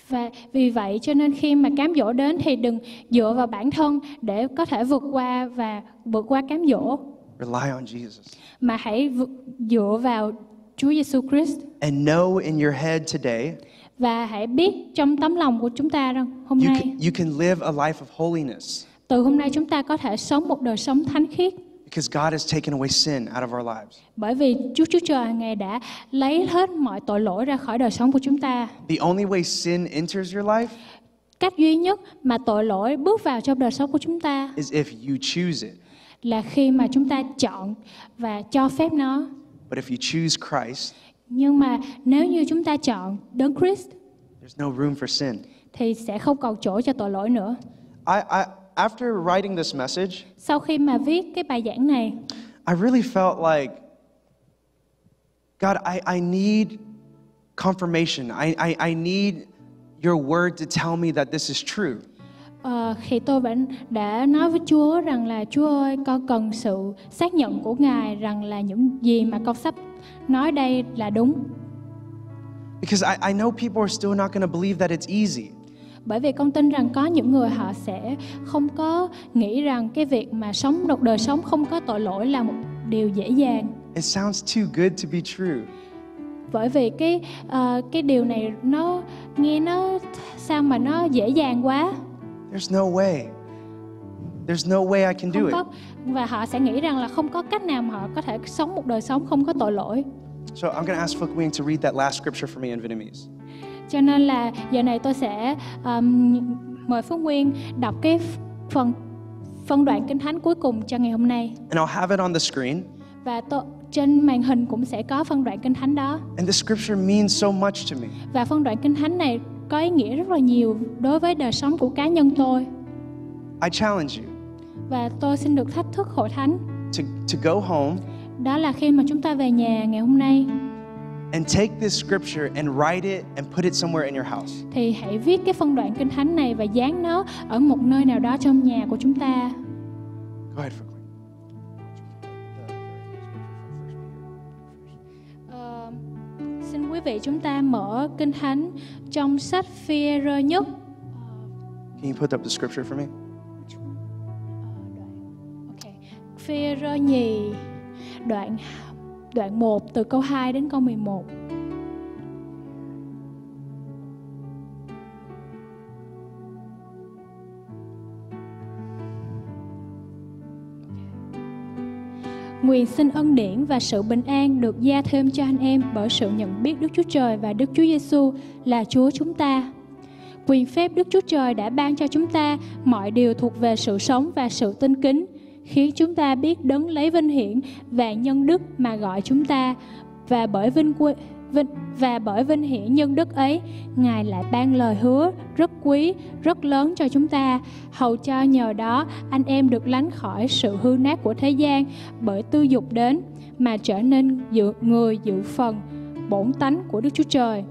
và vì vậy cho nên khi mà cám dỗ đến thì đừng dựa vào bản thân để có thể vượt qua và vượt qua cám dỗ. Rely on Jesus. Mà hãy dựa vào Chúa Giêsu Christ. And know in your head today. Và hãy biết trong tấm lòng của chúng ta rằng hôm you nay. Can, you can live a life of holiness. Từ hôm nay chúng ta có thể sống một đời sống thánh khiết. Because God has taken away sin out of our lives. Bởi vì Chúa Chúa Trời ngài đã lấy hết mọi tội lỗi ra khỏi đời sống của chúng ta. The only way sin enters your life cách duy nhất mà tội lỗi bước vào trong đời sống của chúng ta is if you choose it. là khi mà chúng ta chọn và cho phép nó. But if you choose Christ, nhưng mà nếu như chúng ta chọn đấng Christ, there's no room for sin. thì sẽ không còn chỗ cho tội lỗi nữa. I, I, after writing this message, sau khi mà viết cái bài giảng này, I really felt like God, I, I need confirmation. I, I, I need your word to tell me that this is true. Uh, khi tôi vẫn đã nói với Chúa rằng là Chúa ơi, con cần sự xác nhận của Ngài rằng là những gì mà con sắp nói đây là đúng. Because I, I know people are still not going to believe that it's easy. bởi vì con tin rằng có những người họ sẽ không có nghĩ rằng cái việc mà sống một đời sống không có tội lỗi là một điều dễ dàng It sounds too good to be true. Bởi vì cái uh, cái điều này nó nghe nó sao mà nó dễ dàng quá. There's no way. There's no way I can do không có, it. Và họ sẽ nghĩ rằng là không có cách nào mà họ có thể sống một đời sống không có tội lỗi. So I'm going to ask Phuc Wing to read that last scripture for me in Vietnamese cho nên là giờ này tôi sẽ um, mời Phúc Nguyên đọc cái phần phân đoạn kinh thánh cuối cùng cho ngày hôm nay. And I'll have it on the screen. Và tôi trên màn hình cũng sẽ có phân đoạn kinh thánh đó. And the scripture means so much to me. Và phân đoạn kinh thánh này có ý nghĩa rất là nhiều đối với đời sống của cá nhân tôi. I challenge you. Và tôi xin được thách thức hội thánh. To to go home. Đó là khi mà chúng ta về nhà ngày hôm nay and take this scripture and write it and put it somewhere in your house. Thì hãy viết cái phân đoạn kinh thánh này và dán nó ở một nơi nào đó trong nhà của chúng ta. Go ahead, Franklin. Uh, ờ, xin quý vị chúng ta mở kinh thánh trong sách Phi-e-rơ nhất. Can you put up the scripture for me? Ờ, okay. Phi-e-rơ nhì đoạn đoạn 1 từ câu 2 đến câu 11. Nguyện xin ân điển và sự bình an được gia thêm cho anh em bởi sự nhận biết Đức Chúa Trời và Đức Chúa Giêsu là Chúa chúng ta. Quyền phép Đức Chúa Trời đã ban cho chúng ta mọi điều thuộc về sự sống và sự tinh kính khiến chúng ta biết đấng lấy vinh hiển và nhân đức mà gọi chúng ta và bởi vinh quy, vinh và bởi vinh hiển nhân đức ấy, Ngài lại ban lời hứa rất quý, rất lớn cho chúng ta, hầu cho nhờ đó anh em được lánh khỏi sự hư nát của thế gian bởi tư dục đến mà trở nên dự, người dự phần bổn tánh của Đức Chúa Trời.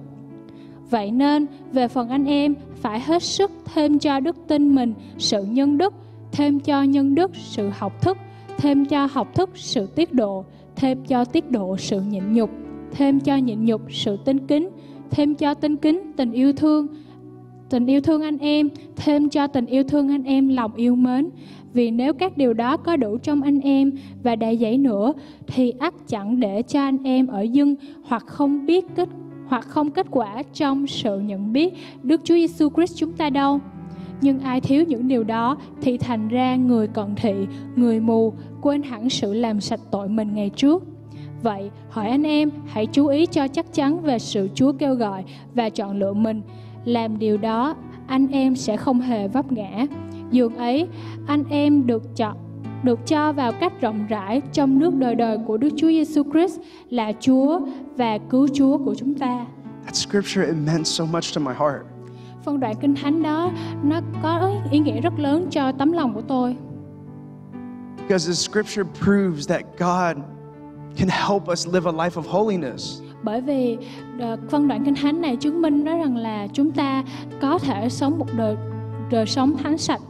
Vậy nên, về phần anh em, phải hết sức thêm cho đức tin mình sự nhân đức thêm cho nhân đức sự học thức, thêm cho học thức sự tiết độ, thêm cho tiết độ sự nhịn nhục, thêm cho nhịn nhục sự tinh kính, thêm cho tinh kính tình yêu thương, tình yêu thương anh em, thêm cho tình yêu thương anh em lòng yêu mến. Vì nếu các điều đó có đủ trong anh em và đầy dẫy nữa, thì ắt chẳng để cho anh em ở dưng hoặc không biết kết hoặc không kết quả trong sự nhận biết Đức Chúa Giêsu Christ chúng ta đâu nhưng ai thiếu những điều đó thì thành ra người cận thị người mù quên hẳn sự làm sạch tội mình ngày trước vậy hỏi anh em hãy chú ý cho chắc chắn về sự chúa kêu gọi và chọn lựa mình làm điều đó anh em sẽ không hề vấp ngã dường ấy anh em được chọn được cho vào cách rộng rãi trong nước đời đời của Đức Chúa Giêsu Christ là Chúa và cứu Chúa của chúng ta. That scripture it meant so much to my heart phân đoạn kinh thánh đó nó có ý nghĩa rất lớn cho tấm lòng của tôi. Because the scripture proves that God can help us live a life of holiness. Bởi vì ờ, phân đoạn kinh thánh này chứng minh đó rằng là chúng ta có thể sống một đời đời sống thánh sạch.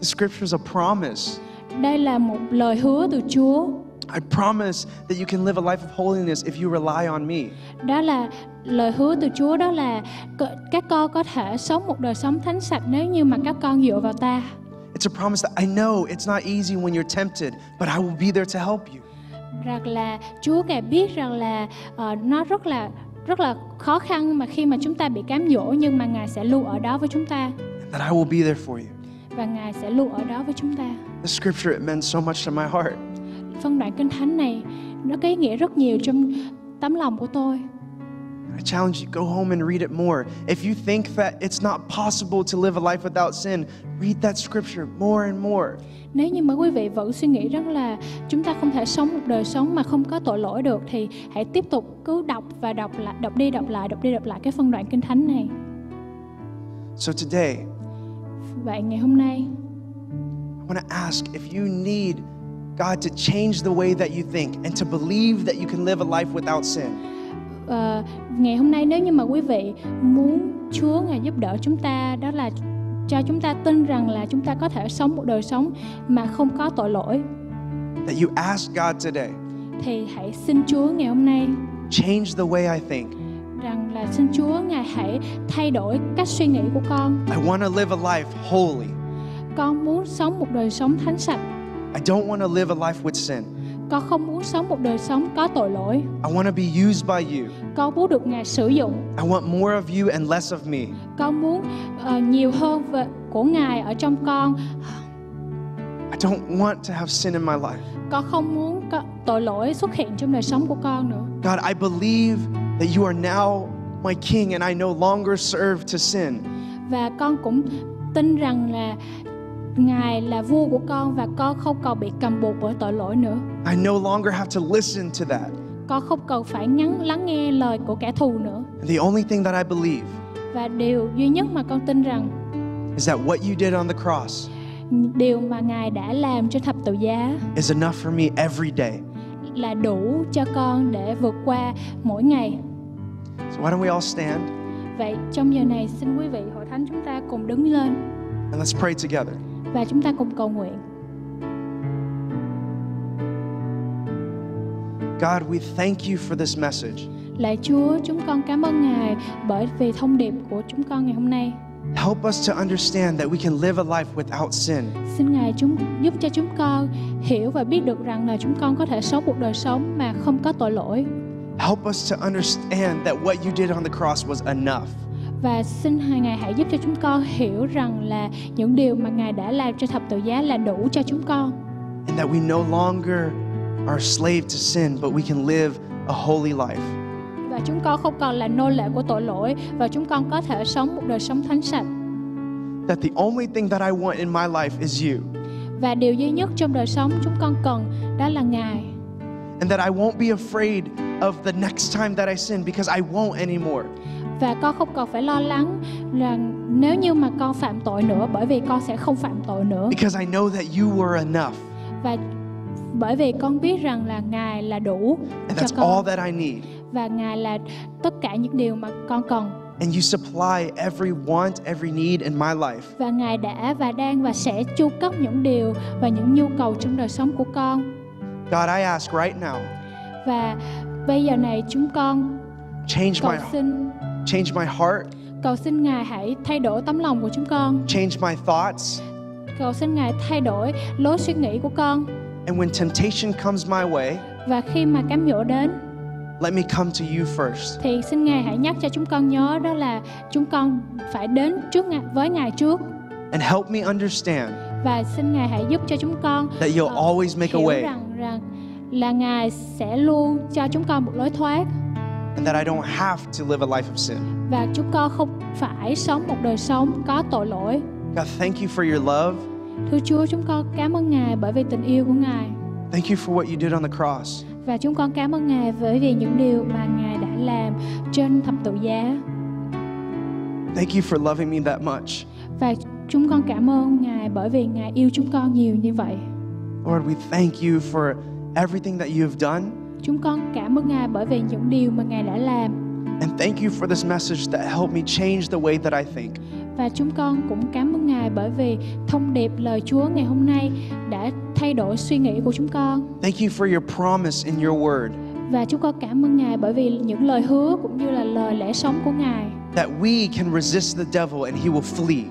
The scripture is a promise. Đây là một lời hứa từ Chúa. I promise that you can live a life of holiness if you rely on me. Đó là lời hứa từ Chúa đó là các con có thể sống một đời sống thánh sạch nếu như mà các con dựa vào ta. It's a promise that I know it's not easy when you're tempted, but I will be there to help you. Rằng là Chúa ngài biết rằng là uh, nó rất là rất là khó khăn mà khi mà chúng ta bị cám dỗ nhưng mà ngài sẽ luôn ở đó với chúng ta. And that I will be there for you. Và ngài sẽ luôn ở đó với chúng ta. The scripture it meant so much to my heart phân đoạn kinh thánh này nó có ý nghĩa rất nhiều trong tấm lòng của tôi. I challenge you go home and read it more. If you think that it's not possible to live a life without sin, read that scripture more and more. Nếu như mà quý vị vẫn suy nghĩ rằng là chúng ta không thể sống một đời sống mà không có tội lỗi được thì hãy tiếp tục cứ đọc và đọc lại, đọc đi đọc lại, đọc đi đọc lại cái phân đoạn kinh thánh này. So today, vậy ngày hôm nay, I want to ask if you need God to change the way that you think and to believe that you can live a life without sin. Uh, ngày hôm nay nếu như mà quý vị muốn Chúa ngài giúp đỡ chúng ta đó là cho chúng ta tin rằng là chúng ta có thể sống một đời sống mà không có tội lỗi. That you ask God today. Thì hãy xin Chúa ngày hôm nay. Change the way I think. Rằng là xin Chúa ngài hãy thay đổi cách suy nghĩ của con. I want to live a life holy. Con muốn sống một đời sống thánh sạch. I don't want to live a life with sin. Con không muốn sống một đời sống có tội lỗi. I want to be used by you. Con muốn được Ngài sử dụng. I want more of you and less of me. Con muốn uh, nhiều hơn về, của Ngài ở trong con. I don't want to have sin in my life. Con không muốn tội lỗi xuất hiện trong đời sống của con nữa. God, I believe that you are now my king and I no longer serve to sin. Và con cũng tin rằng là Ngài là vua của con và con không còn bị cầm buộc bởi tội lỗi nữa. I no longer have to listen to that. Con không cần phải ngắn lắng nghe lời của kẻ thù nữa. And the only thing that I believe và điều duy nhất mà con tin rằng is that what you did on the cross điều mà Ngài đã làm trên thập tự giá is enough for me every day là đủ cho con để vượt qua mỗi ngày. So why don't we all stand? Vậy trong giờ này xin quý vị hội thánh chúng ta cùng đứng lên. And let's pray together và chúng ta cùng cầu nguyện. God, we thank you for this message. Lạy Chúa, chúng con cảm ơn Ngài bởi vì thông điệp của chúng con ngày hôm nay. Help us to understand that we can live a life without sin. Xin Ngài chúng giúp cho chúng con hiểu và biết được rằng là chúng con có thể sống một đời sống mà không có tội lỗi. Help us to understand that what you did on the cross was enough và xin Ngài hãy giúp cho chúng con hiểu rằng là những điều mà Ngài đã làm cho thập tự giá là đủ cho chúng con. And that we no longer are slave to sin, but we can live a holy life. Và chúng con không còn là nô lệ của tội lỗi và chúng con có thể sống một đời sống thánh sạch. That the only thing that I want in my life is you. Và điều duy nhất trong đời sống chúng con cần đó là Ngài. And that I won't be afraid of the next time that I sin because I won't anymore và con không còn phải lo lắng rằng nếu như mà con phạm tội nữa bởi vì con sẽ không phạm tội nữa. Because I know that you were enough. Và bởi vì con biết rằng là Ngài là đủ And cho con. all that I need. Và Ngài là tất cả những điều mà con cần. And you supply every want, every need in my life. Và Ngài đã và đang và sẽ chu cấp những điều và những nhu cầu trong đời sống của con. God, I ask right now. Và bây giờ này chúng con change my xin Change my heart. Cầu xin Ngài hãy thay đổi tấm lòng của chúng con. Change my thoughts. Cầu xin Ngài thay đổi lối suy nghĩ của con. And when temptation comes my way, và khi mà cám dỗ đến, Let me come to you first. Thì xin Ngài hãy nhắc cho chúng con nhớ đó là chúng con phải đến trước với Ngài trước. And help me understand. Và xin Ngài hãy giúp cho chúng con that you'll uh, always make a way. Rằng rằng là Ngài sẽ luôn cho chúng con một lối thoát. and that I don't have to live a life of sin. Và chúng con không phải sống một đời sống có tội lỗi. God, thank you for your love. Thưa Chúa, chúng con cảm ơn Ngài bởi vì tình yêu của Ngài. Thank you for what you did on the cross. Và chúng con cảm ơn Ngài bởi vì những điều mà Ngài đã làm trên thập tự giá. Thank you for loving me that much. Và chúng con cảm ơn Ngài bởi vì Ngài yêu chúng con nhiều như vậy. Lord, we thank you for everything that you have done. Chúng con cảm ơn Ngài bởi vì những điều mà Ngài đã làm. And thank you for this message that helped me change the way that I think. Và chúng con cũng cảm ơn Ngài bởi vì thông điệp lời Chúa ngày hôm nay đã thay đổi suy nghĩ của chúng con. Thank you for your promise in your word. Và chúng con cảm ơn Ngài bởi vì những lời hứa cũng như là lời lẽ sống của Ngài. That we can resist the devil and he will flee.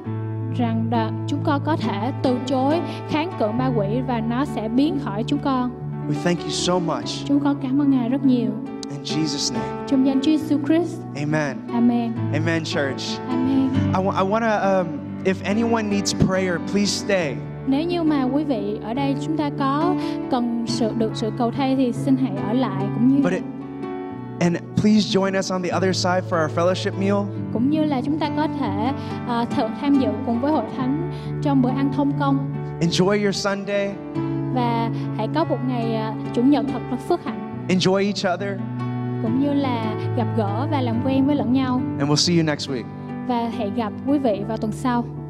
Rằng chúng con có thể từ chối kháng cự ma quỷ và nó sẽ biến khỏi chúng con. We thank you so much. Chúng con cảm ơn Ngài rất nhiều. In Jesus' name. Trong danh Chúa Jesus Christ. Amen. Amen. Amen, church. Amen. I, w- I want to, um, if anyone needs prayer, please stay. Nếu như mà quý vị ở đây chúng ta có cần sự được sự cầu thay thì xin hãy ở lại cũng như. But it, and please join us on the other side for our fellowship meal. Cũng như là chúng ta có thể uh, tham dự cùng với hội thánh trong bữa ăn thông công. Enjoy your Sunday và hãy có một ngày à, chủ nhật thật là phước hạnh. Enjoy each other. Cũng như là gặp gỡ và làm quen với lẫn nhau. And we'll see you next week. Và hẹn gặp quý vị vào tuần sau.